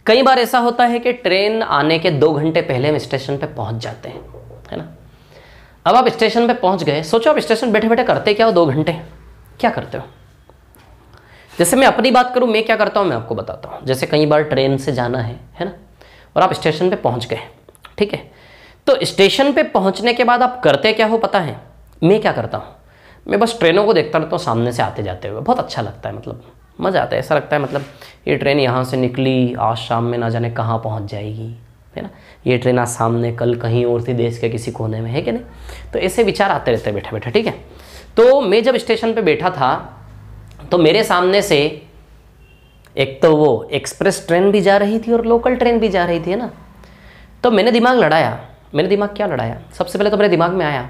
कई बार ऐसा होता है कि ट्रेन आने के दो घंटे पहले हम स्टेशन पे पहुंच जाते हैं है ना अब आप स्टेशन पे पहुंच गए सोचो आप स्टेशन बैठे बैठे करते क्या हो दो घंटे क्या करते हो जैसे मैं अपनी बात करूं मैं क्या करता हूँ मैं आपको बताता हूं जैसे कई बार ट्रेन से जाना है है ना और आप स्टेशन पे पहुंच गए ठीक है तो स्टेशन पे पहुंचने के बाद आप करते क्या हो पता है मैं क्या करता हूँ मैं बस ट्रेनों को देखता रहता हूँ सामने से आते जाते हुए बहुत अच्छा लगता है मतलब मज़ा आता है ऐसा लगता है मतलब ये ट्रेन यहाँ से निकली आज शाम में ना जाने कहाँ पहुँच जाएगी है ना ये ट्रेन आज सामने कल कहीं और थी देश के किसी कोने में है कि नहीं तो ऐसे विचार आते रहते बैठे बैठे ठीक है तो मैं जब स्टेशन पर बैठा था तो मेरे सामने से एक तो वो एक्सप्रेस ट्रेन भी जा रही थी और लोकल ट्रेन भी जा रही थी है ना तो मैंने दिमाग लड़ाया मैंने दिमाग क्या लड़ाया सबसे पहले तो मेरे दिमाग में आया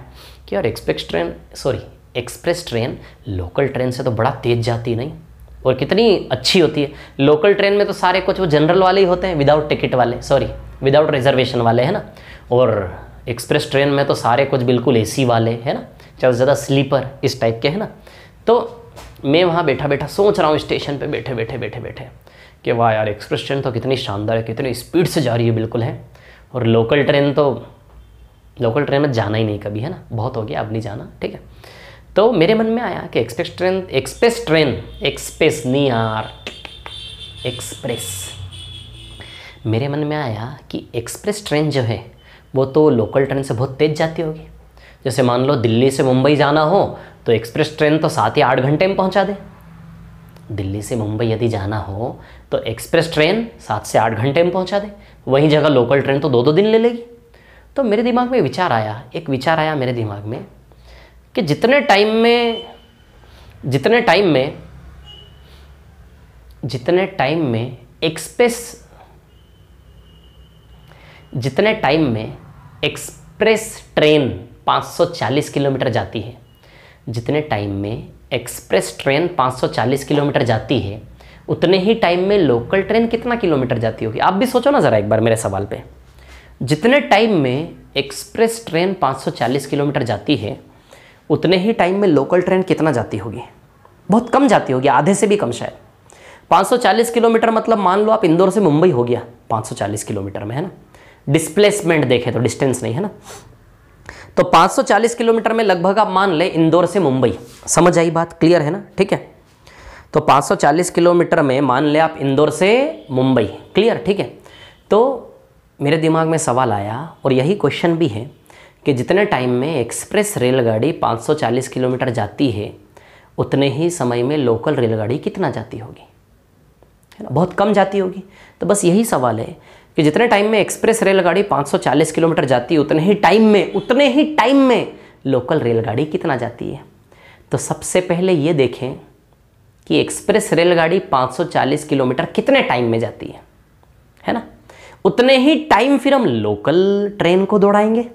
कि यार express train sorry express train local train से तो बड़ा तेज़ जाती नहीं और कितनी अच्छी होती है लोकल ट्रेन में तो सारे कुछ वो जनरल वाले ही होते हैं विदाउट टिकट वाले सॉरी विदाउट रिजर्वेशन वाले है ना और एक्सप्रेस ट्रेन में तो सारे कुछ बिल्कुल एसी वाले है ना चाहे ज़्यादा स्लीपर इस टाइप के है ना तो मैं वहाँ बैठा बैठा सोच रहा हूँ स्टेशन पर बैठे बैठे बैठे बैठे कि वाह यार एक्सप्रेस ट्रेन तो कितनी शानदार है कितनी स्पीड से जा रही है बिल्कुल है और लोकल ट्रेन तो लोकल ट्रेन में जाना ही नहीं कभी है ना बहुत हो गया अब नहीं जाना ठीक है तो मेरे मन में आया कि express train express train express नहीं यार एक्सप्रेस मेरे मन में आया कि एक्सप्रेस ट्रेन जो है वो तो लोकल ट्रेन से बहुत तेज़ जाती होगी जैसे मान लो दिल्ली से मुंबई जाना हो तो एक्सप्रेस ट्रेन तो सात या आठ घंटे में पहुंचा दे दिल्ली से मुंबई यदि जाना हो तो एक्सप्रेस ट्रेन सात से आठ घंटे में पहुंचा दे वहीं जगह लोकल ट्रेन तो दो दो दिन ले लेगी तो मेरे दिमाग में विचार आया एक विचार आया मेरे दिमाग में कि जितने टाइम में जितने टाइम में जितने टाइम में एक्सप्रेस जितने टाइम में एक्सप्रेस ट्रेन 540 किलोमीटर जाती है जितने टाइम में एक्सप्रेस ट्रेन 540 किलोमीटर जाती है उतने ही टाइम में लोकल ट्रेन कितना किलोमीटर जाती होगी आप भी सोचो ना ज़रा एक बार मेरे सवाल पे जितने टाइम में एक्सप्रेस ट्रेन 540 किलोमीटर जाती है उतने ही टाइम में लोकल ट्रेन कितना जाती होगी बहुत कम जाती होगी आधे से भी कम शायद 540 किलोमीटर मतलब मान लो आप इंदौर से मुंबई हो गया 540 किलोमीटर में है ना डिस्प्लेसमेंट देखें तो डिस्टेंस नहीं है ना तो 540 किलोमीटर में लगभग आप मान लें इंदौर से मुंबई समझ आई बात क्लियर है ना ठीक है तो 540 किलोमीटर में मान लें आप इंदौर से मुंबई क्लियर ठीक है तो मेरे दिमाग में सवाल आया और यही क्वेश्चन भी है कि जितने टाइम में एक्सप्रेस रेलगाड़ी 540 किलोमीटर जाती है उतने ही समय में लोकल रेलगाड़ी कितना जाती होगी है ना बहुत कम जाती होगी तो बस यही सवाल है कि जितने टाइम में एक्सप्रेस रेलगाड़ी 540 किलोमीटर जाती है उतने ही टाइम में उतने ही टाइम में लोकल रेलगाड़ी कितना जाती है तो सबसे पहले ये देखें कि एक्सप्रेस रेलगाड़ी 540 किलोमीटर कितने टाइम में जाती है है ना उतने ही टाइम फिर हम लोकल ट्रेन को दौड़ाएंगे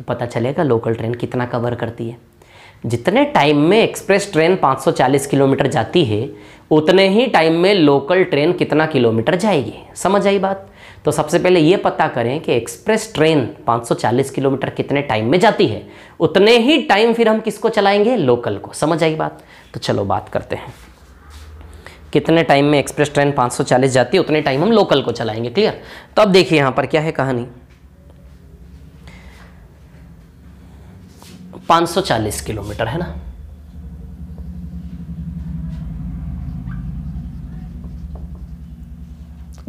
तो पता चलेगा लोकल ट्रेन कितना कवर करती है जितने टाइम में एक्सप्रेस ट्रेन 540 किलोमीटर जाती है उतने ही टाइम में लोकल ट्रेन कितना किलोमीटर जाएगी समझ आई बात तो सबसे पहले ये पता करें कि एक्सप्रेस ट्रेन 540 किलोमीटर कितने टाइम में जाती है उतने ही टाइम फिर हम किसको चलाएंगे लोकल को समझ आई बात तो चलो बात करते हैं कितने टाइम में एक्सप्रेस ट्रेन 540 जाती है उतने टाइम हम लोकल को चलाएंगे क्लियर तो अब देखिए यहाँ पर क्या है कहानी 540 किलोमीटर है ना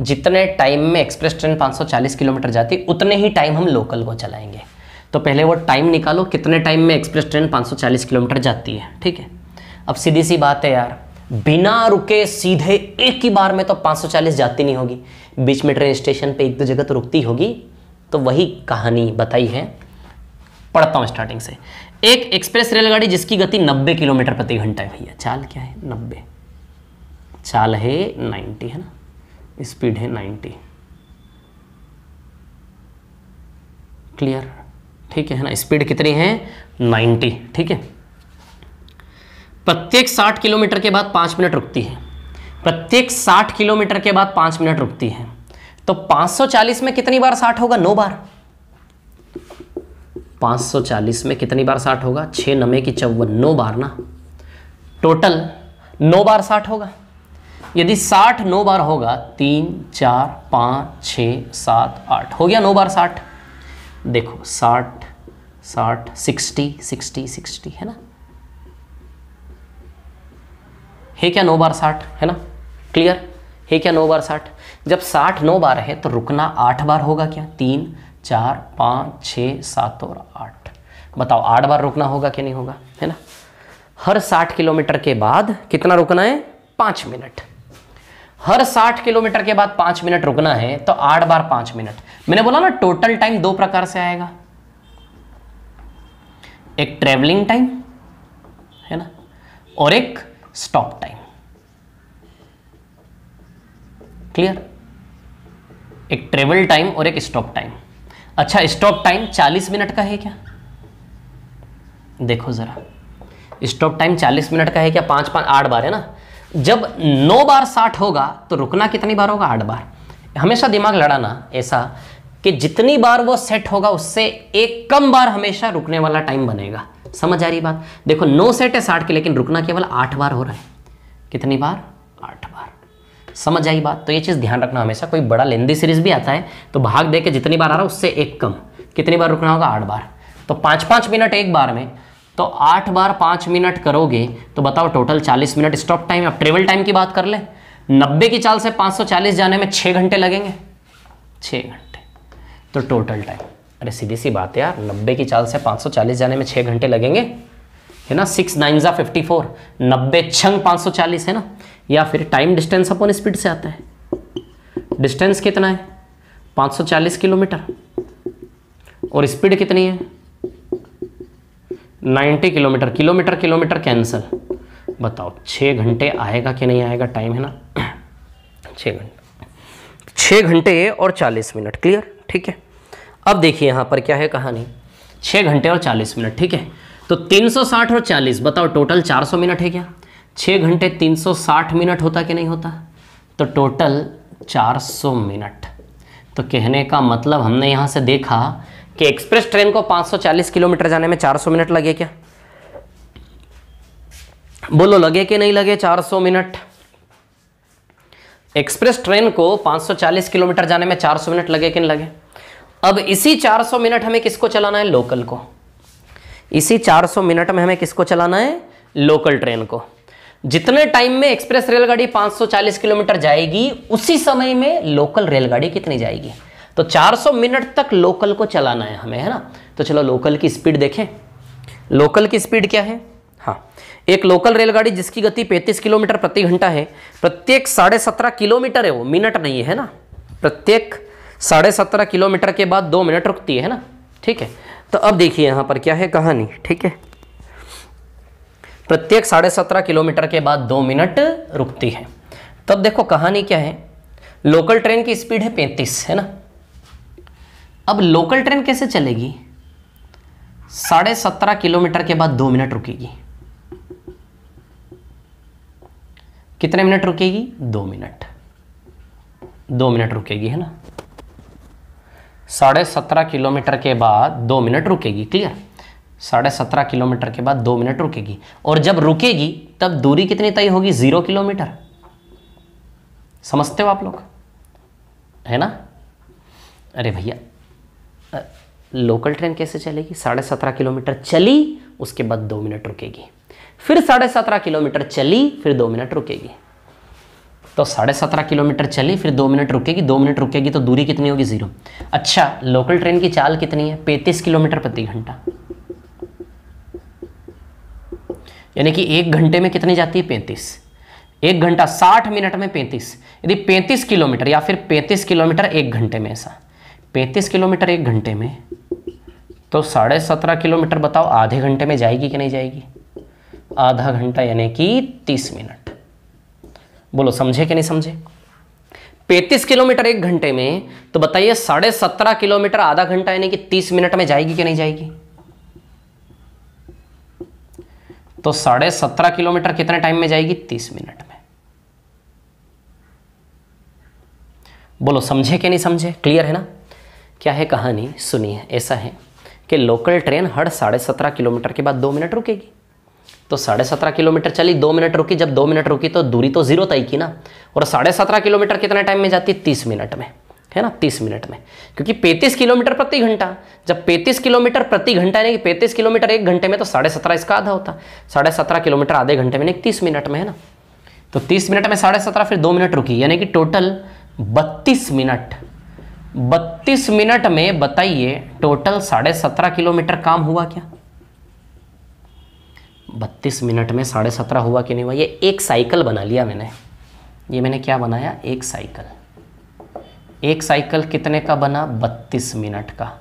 जितने टाइम में एक्सप्रेस ट्रेन 540 किलोमीटर जाती उतने ही टाइम हम लोकल को चलाएंगे तो पहले वो टाइम निकालो कितने टाइम में एक्सप्रेस ट्रेन 540 किलोमीटर जाती है ठीक है अब सीधी सी बात है यार बिना रुके सीधे एक ही बार में तो 540 जाती नहीं होगी बीच में ट्रेन स्टेशन पे एक दो जगह तो रुकती होगी तो वही कहानी बताई है पढ़ता हूँ स्टार्टिंग से एक एक्सप्रेस रेलगाड़ी जिसकी गति 90 किलोमीटर प्रति घंटा है भैया चाल क्या है 90 चाल है 90 है ना स्पीड है 90 क्लियर ठीक है ना स्पीड कितनी है 90 ठीक है प्रत्येक 60 किलोमीटर के बाद पांच मिनट रुकती है प्रत्येक 60 किलोमीटर के बाद पांच मिनट रुकती है तो 540 में कितनी बार 60 होगा नौ बार 540 में कितनी बार साठ होगा छः नमे की चौवन नौ बार ना टोटल नौ बार साठ होगा यदि साठ नौ बार होगा तीन चार पाँच छ सात आठ हो गया नौ बार साठ देखो साठ साठ सिक्सटी सिक्सटी सिक्सटी है ना है क्या नौ बार साठ है ना क्लियर है क्या नौ बार साठ जब साठ नौ बार है तो रुकना आठ बार होगा क्या तीन चार पाँच छः सात और आठ बताओ आठ बार रुकना होगा कि नहीं होगा है ना हर साठ किलोमीटर के बाद कितना रुकना है पाँच मिनट हर साठ किलोमीटर के बाद पाँच मिनट रुकना है तो आठ बार पाँच मिनट मैंने बोला ना टोटल टाइम दो प्रकार से आएगा एक ट्रेवलिंग टाइम है ना और एक स्टॉप टाइम क्लियर एक ट्रेवल टाइम और एक स्टॉप टाइम अच्छा स्टॉप टाइम 40 मिनट का है क्या देखो ज़रा स्टॉप टाइम 40 मिनट का है क्या पांच पाँच आठ बार है ना जब नौ बार साठ होगा तो रुकना कितनी बार होगा आठ बार हमेशा दिमाग लड़ाना ऐसा कि जितनी बार वो सेट होगा उससे एक कम बार हमेशा रुकने वाला टाइम बनेगा समझ आ रही बात देखो नौ सेट है साठ के लेकिन रुकना केवल आठ बार हो रहा है कितनी बार आठ बार समझ जाएगी बात तो ये चीज़ ध्यान रखना हमेशा कोई बड़ा लेंदी सीरीज भी आता है तो भाग दे के जितनी बार आ रहा है उससे एक कम कितनी बार रुकना होगा आठ बार तो पाँच पाँच मिनट एक बार में तो आठ बार पाँच मिनट करोगे तो बताओ टोटल चालीस मिनट स्टॉप टाइम अब ट्रेवल टाइम की बात कर ले नब्बे की चाल से पाँच जाने में छः घंटे लगेंगे छः घंटे तो टोटल टाइम अरे सीधी सी बात है यार नब्बे की चाल से पाँच जाने में छः घंटे लगेंगे है ना सिक्स नाइन ज़ा फिफ्टी फोर नब्बे छंग पाँच है ना या फिर टाइम डिस्टेंस अपॉन स्पीड से आता है डिस्टेंस कितना है 540 किलोमीटर और स्पीड कितनी है 90 किलोमीटर किलोमीटर किलोमीटर कैंसिल बताओ छः घंटे आएगा कि नहीं आएगा टाइम है ना छः घंटे छः घंटे और चालीस मिनट क्लियर ठीक है अब देखिए यहाँ पर क्या है कहानी छः घंटे और चालीस मिनट ठीक है तो 360 और 40 बताओ टोटल 400 मिनट है क्या छः घंटे 360 मिनट होता कि नहीं होता तो टोटल 400 मिनट तो कहने का मतलब हमने यहाँ से देखा कि एक्सप्रेस ट्रेन को 540 किलोमीटर जाने में 400 मिनट लगे क्या बोलो लगे कि नहीं लगे 400 मिनट एक्सप्रेस ट्रेन को 540 किलोमीटर जाने में 400 मिनट लगे कि नहीं लगे अब इसी 400 मिनट हमें किसको चलाना है लोकल को इसी 400 मिनट में हमें किसको चलाना है लोकल ट्रेन को जितने टाइम में एक्सप्रेस रेलगाड़ी 540 किलोमीटर जाएगी उसी समय में लोकल रेलगाड़ी कितनी जाएगी तो 400 मिनट तक लोकल को चलाना है हमें है ना तो चलो लोकल की स्पीड देखें लोकल की स्पीड क्या है हाँ एक लोकल रेलगाड़ी जिसकी गति 35 किलोमीटर प्रति घंटा है प्रत्येक साढ़े सत्रह किलोमीटर है वो मिनट नहीं है ना प्रत्येक साढ़े सत्रह किलोमीटर के बाद दो मिनट रुकती है ना ठीक है तो अब देखिए यहाँ पर क्या है कहानी ठीक है प्रत्येक साढ़े सत्रह किलोमीटर के बाद दो मिनट रुकती है तब देखो कहानी क्या है लोकल ट्रेन की स्पीड है पैंतीस है ना अब लोकल ट्रेन कैसे चलेगी साढ़े सत्रह किलोमीटर के बाद दो मिनट रुकेगी कितने मिनट रुकेगी दो मिनट दो मिनट रुकेगी है ना साढ़े सत्रह किलोमीटर के बाद दो मिनट रुकेगी क्लियर साढ़े सत्रह किलोमीटर के बाद दो मिनट रुकेगी और जब रुकेगी तब दूरी कितनी तय होगी ज़ीरो किलोमीटर समझते हो आप लोग है ना अरे भैया लोकल ट्रेन कैसे चलेगी साढ़े सत्रह किलोमीटर चली उसके बाद दो मिनट रुकेगी फिर साढ़े सत्रह किलोमीटर चली फिर दो मिनट रुकेगी तो साढ़े सत्रह किलोमीटर चली फिर दो मिनट रुकेगी दो मिनट रुकेगी तो दूरी कितनी होगी ज़ीरो अच्छा लोकल ट्रेन की चाल कितनी है पैंतीस किलोमीटर प्रति घंटा यानी कि एक घंटे में कितनी जाती है पैंतीस एक घंटा साठ मिनट में पैंतीस यदि पैंतीस किलोमीटर या फिर पैंतीस किलोमीटर एक घंटे में ऐसा पैंतीस किलोमीटर एक घंटे में तो साढ़े सत्रह किलोमीटर बताओ आधे घंटे में जाएगी कि नहीं जाएगी आधा घंटा यानी कि तीस मिनट बोलो समझे कि नहीं समझे पैंतीस किलोमीटर एक घंटे में तो बताइए साढ़े सत्रह किलोमीटर आधा घंटा यानी कि तीस मिनट में जाएगी कि नहीं जाएगी तो साढ़े सत्रह किलोमीटर कितने टाइम में जाएगी तीस मिनट में बोलो समझे कि नहीं समझे क्लियर है ना क्या है कहानी सुनिए ऐसा है कि लोकल ट्रेन हर साढ़े सत्रह किलोमीटर के बाद दो मिनट रुकेगी तो साढ़े सत्रह किलोमीटर चली दो मिनट रुकी जब दो मिनट रुकी तो दूरी तो जीरो तय की ना और साढ़े सत्रह किलोमीटर कितने टाइम में जाती है तीस मिनट में है ना तीस मिनट में क्योंकि 35 किलोमीटर प्रति घंटा जब 35 किलोमीटर प्रति घंटा यानी कि 35 किलोमीटर एक घंटे में तो साढ़े सत्रह इसका आधा होता साढ़े सत्रह किलोमीटर आधे घंटे में नहीं तीस मिनट में है ना तो तीस मिनट में साढ़े सत्रह फिर दो मिनट रुकी यानी कि टोटल बत्तीस मिनट बत्तीस मिनट में बताइए टोटल साढ़े सत्रह किलोमीटर काम हुआ क्या बत्तीस मिनट में साढ़े सत्रह हुआ कि नहीं हुआ ये एक साइकिल बना लिया मैंने ये मैंने क्या बनाया एक साइकिल एक साइकिल कितने का बना बत्तीस मिनट का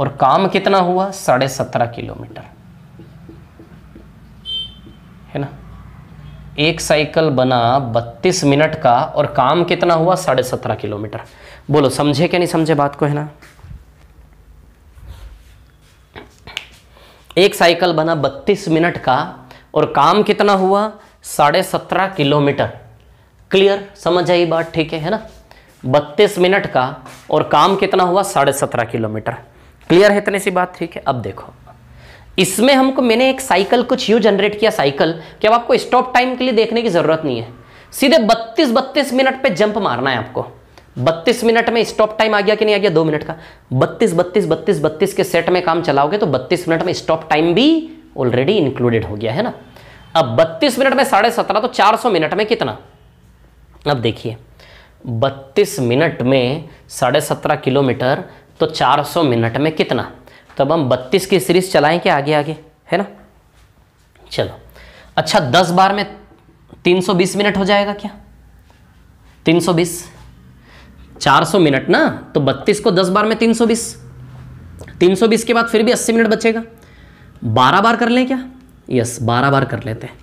और काम कितना हुआ साढ़े सत्रह किलोमीटर है ना एक साइकिल बना बत्तीस मिनट का और काम कितना हुआ साढ़े सत्रह किलोमीटर बोलो समझे क्या नहीं समझे बात को है ना एक साइकिल बना बत्तीस मिनट का और काम कितना हुआ साढ़े सत्रह किलोमीटर क्लियर समझ आई बात ठीक है है ना बत्तीस मिनट का और काम कितना हुआ साढ़े सत्रह किलोमीटर क्लियर है इतनी सी बात ठीक है अब देखो इसमें हमको मैंने एक साइकिल कुछ यू जनरेट किया साइकिल कि अब आपको स्टॉप टाइम के लिए देखने की ज़रूरत नहीं है सीधे बत्तीस बत्तीस मिनट पे जंप मारना है आपको बत्तीस मिनट में स्टॉप टाइम आ गया कि नहीं आ गया दो मिनट का बत्तीस बत्तीस बत्तीस बत्तीस के सेट में काम चलाओगे तो बत्तीस मिनट में स्टॉप टाइम भी ऑलरेडी इंक्लूडेड हो गया है ना अब बत्तीस मिनट में साढ़े सत्रह तो चार सौ मिनट में कितना अब देखिए बत्तीस मिनट में साढ़े सत्रह किलोमीटर तो 400 मिनट में कितना तब तो हम 32 की सीरीज चलाएं क्या आगे आगे है ना चलो अच्छा 10 बार में 320 मिनट हो जाएगा क्या 320 400 मिनट ना तो 32 को 10 बार में 320 320 के बाद फिर भी 80 मिनट बचेगा 12 बार कर लें क्या यस 12 बार कर लेते हैं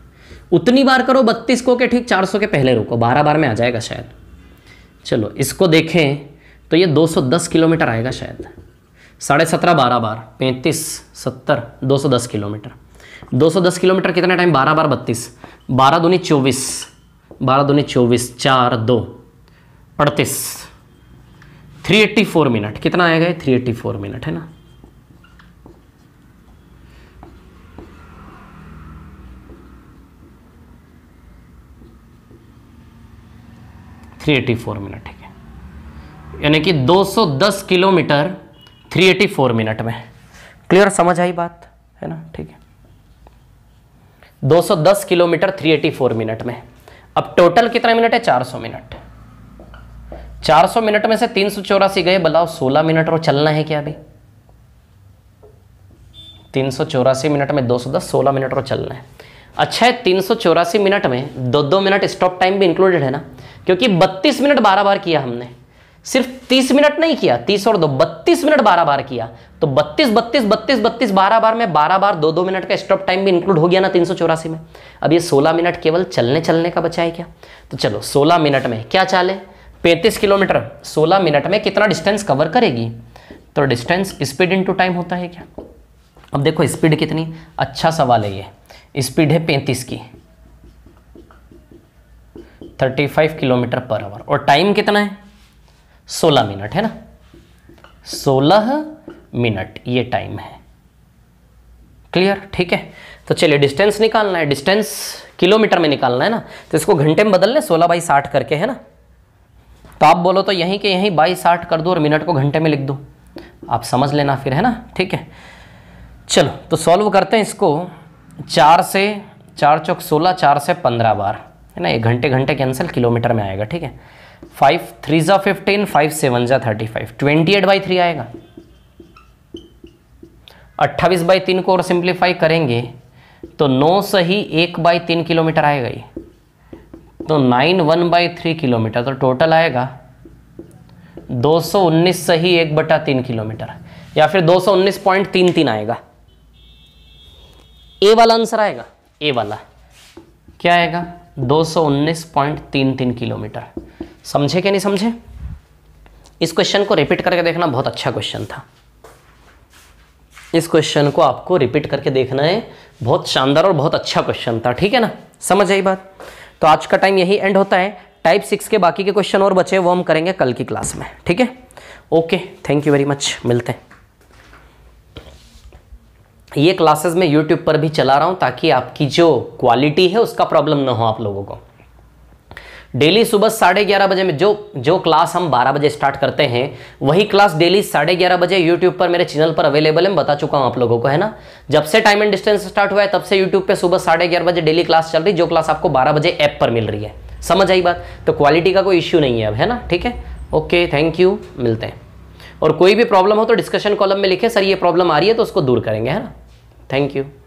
उतनी बार करो 32 को के ठीक 400 के पहले रुको 12 बार में आ जाएगा शायद चलो इसको देखें तो ये 210 किलोमीटर आएगा शायद साढ़े सत्रह बारह बार पैंतीस सत्तर दो सौ दस किलोमीटर दो सौ दस किलोमीटर कितना टाइम बारह बार बत्तीस बारह दूनी चौबीस बारह दूनी चौबीस चार दो अड़तीस थ्री एट्टी फोर मिनट कितना आएगा थ्री एट्टी फोर मिनट है ना 384 मिनट ठीक है यानी कि 210 किलोमीटर 384 मिनट में क्लियर समझ आई बात है ना ठीक है 210 किलोमीटर 384 मिनट में अब टोटल कितना मिनट है 400 मिनट 400 मिनट में से तीन गए बताओ 16 मिनट और चलना है क्या अभी तीन मिनट में 210 16 मिनट और चलना है अच्छा है तीन मिनट में दो दो मिनट स्टॉप टाइम भी इंक्लूडेड है ना क्योंकि बत्तीस मिनट बारह बार किया हमने सिर्फ तीस मिनट नहीं किया तीस और दो बत्तीस मिनट बारह बार किया तो बत्तीस बत्तीस बत्तीस बत्तीस बारह बार में बारह बार दो दो मिनट का स्टॉप टाइम भी इंक्लूड हो गया ना तीन में अब ये सोलह मिनट केवल चलने चलने का बचा है क्या तो चलो सोलह मिनट में क्या चाले पैंतीस किलोमीटर सोलह मिनट में कितना डिस्टेंस कवर करेगी तो डिस्टेंस स्पीड टू टाइम होता है क्या अब देखो स्पीड कितनी अच्छा सवाल है ये स्पीड है पैंतीस की thirty five kilometre per hour और टाइम कितना है सोलह मिनट है ना सोलह मिनट ये टाइम है क्लियर ठीक है तो चलिए डिस्टेंस निकालना है डिस्टेंस किलोमीटर में निकालना है ना तो इसको घंटे में बदल ले सोलह बाई साठ करके है ना तो आप बोलो तो यहीं के यहीं बाई साठ कर दो और मिनट को घंटे में लिख दो आप समझ लेना फिर है ना ठीक है चलो तो सॉल्व करते हैं इसको चार से चार चौक सोलह चार से पंद्रह बार है ना ये घंटे घंटे कैंसिल किलोमीटर में आएगा ठीक है फाइव थ्री ज़ा फिफ्टीन फाइव सेवन ज़ा thirty five twenty eight by three आएगा अट्ठावीस बाई तीन को और सिंप्लीफाई करेंगे तो नौ सही एक बाई तीन किलोमीटर आएगा ये तो nine one by three kilometre तो टोटल आएगा दो सौ उन्नीस सही एक बटा तीन किलोमीटर या फिर दो सौ उन्नीस पॉइंट तीन तीन आएगा ए वाला आंसर आएगा ए वाला क्या आएगा 219.33 किलोमीटर समझे क्या नहीं समझे इस क्वेश्चन को रिपीट करके देखना बहुत अच्छा क्वेश्चन था इस क्वेश्चन को आपको रिपीट करके देखना है बहुत शानदार और बहुत अच्छा क्वेश्चन था ठीक है ना समझ आई बात तो आज का टाइम यही एंड होता है टाइप सिक्स के बाकी के क्वेश्चन और बचे वो हम करेंगे कल की क्लास में ठीक है okay thank you very much मिलते हैं ये क्लासेस मैं यूट्यूब पर भी चला रहा हूँ ताकि आपकी जो क्वालिटी है उसका प्रॉब्लम ना हो आप लोगों को डेली सुबह साढ़े ग्यारह बजे में जो जो क्लास हम बारह बजे स्टार्ट करते हैं वही क्लास डेली साढ़े ग्यारह बजे यूट्यूब पर मेरे चैनल पर अवेलेबल है मैं बता चुका हूँ आप लोगों को है ना जब से टाइम एंड डिस्टेंस स्टार्ट हुआ है तब से यूट्यूब पे सुबह साढ़े ग्यारह बजे डेली क्लास चल रही जो क्लास आपको बारह बजे ऐप पर मिल रही है समझ आई बात तो क्वालिटी का कोई इश्यू नहीं है अब है ना ठीक है ओके थैंक यू मिलते हैं और कोई भी प्रॉब्लम हो तो डिस्कशन कॉलम में लिखे सर ये प्रॉब्लम आ रही है तो उसको दूर करेंगे है ना Thank you.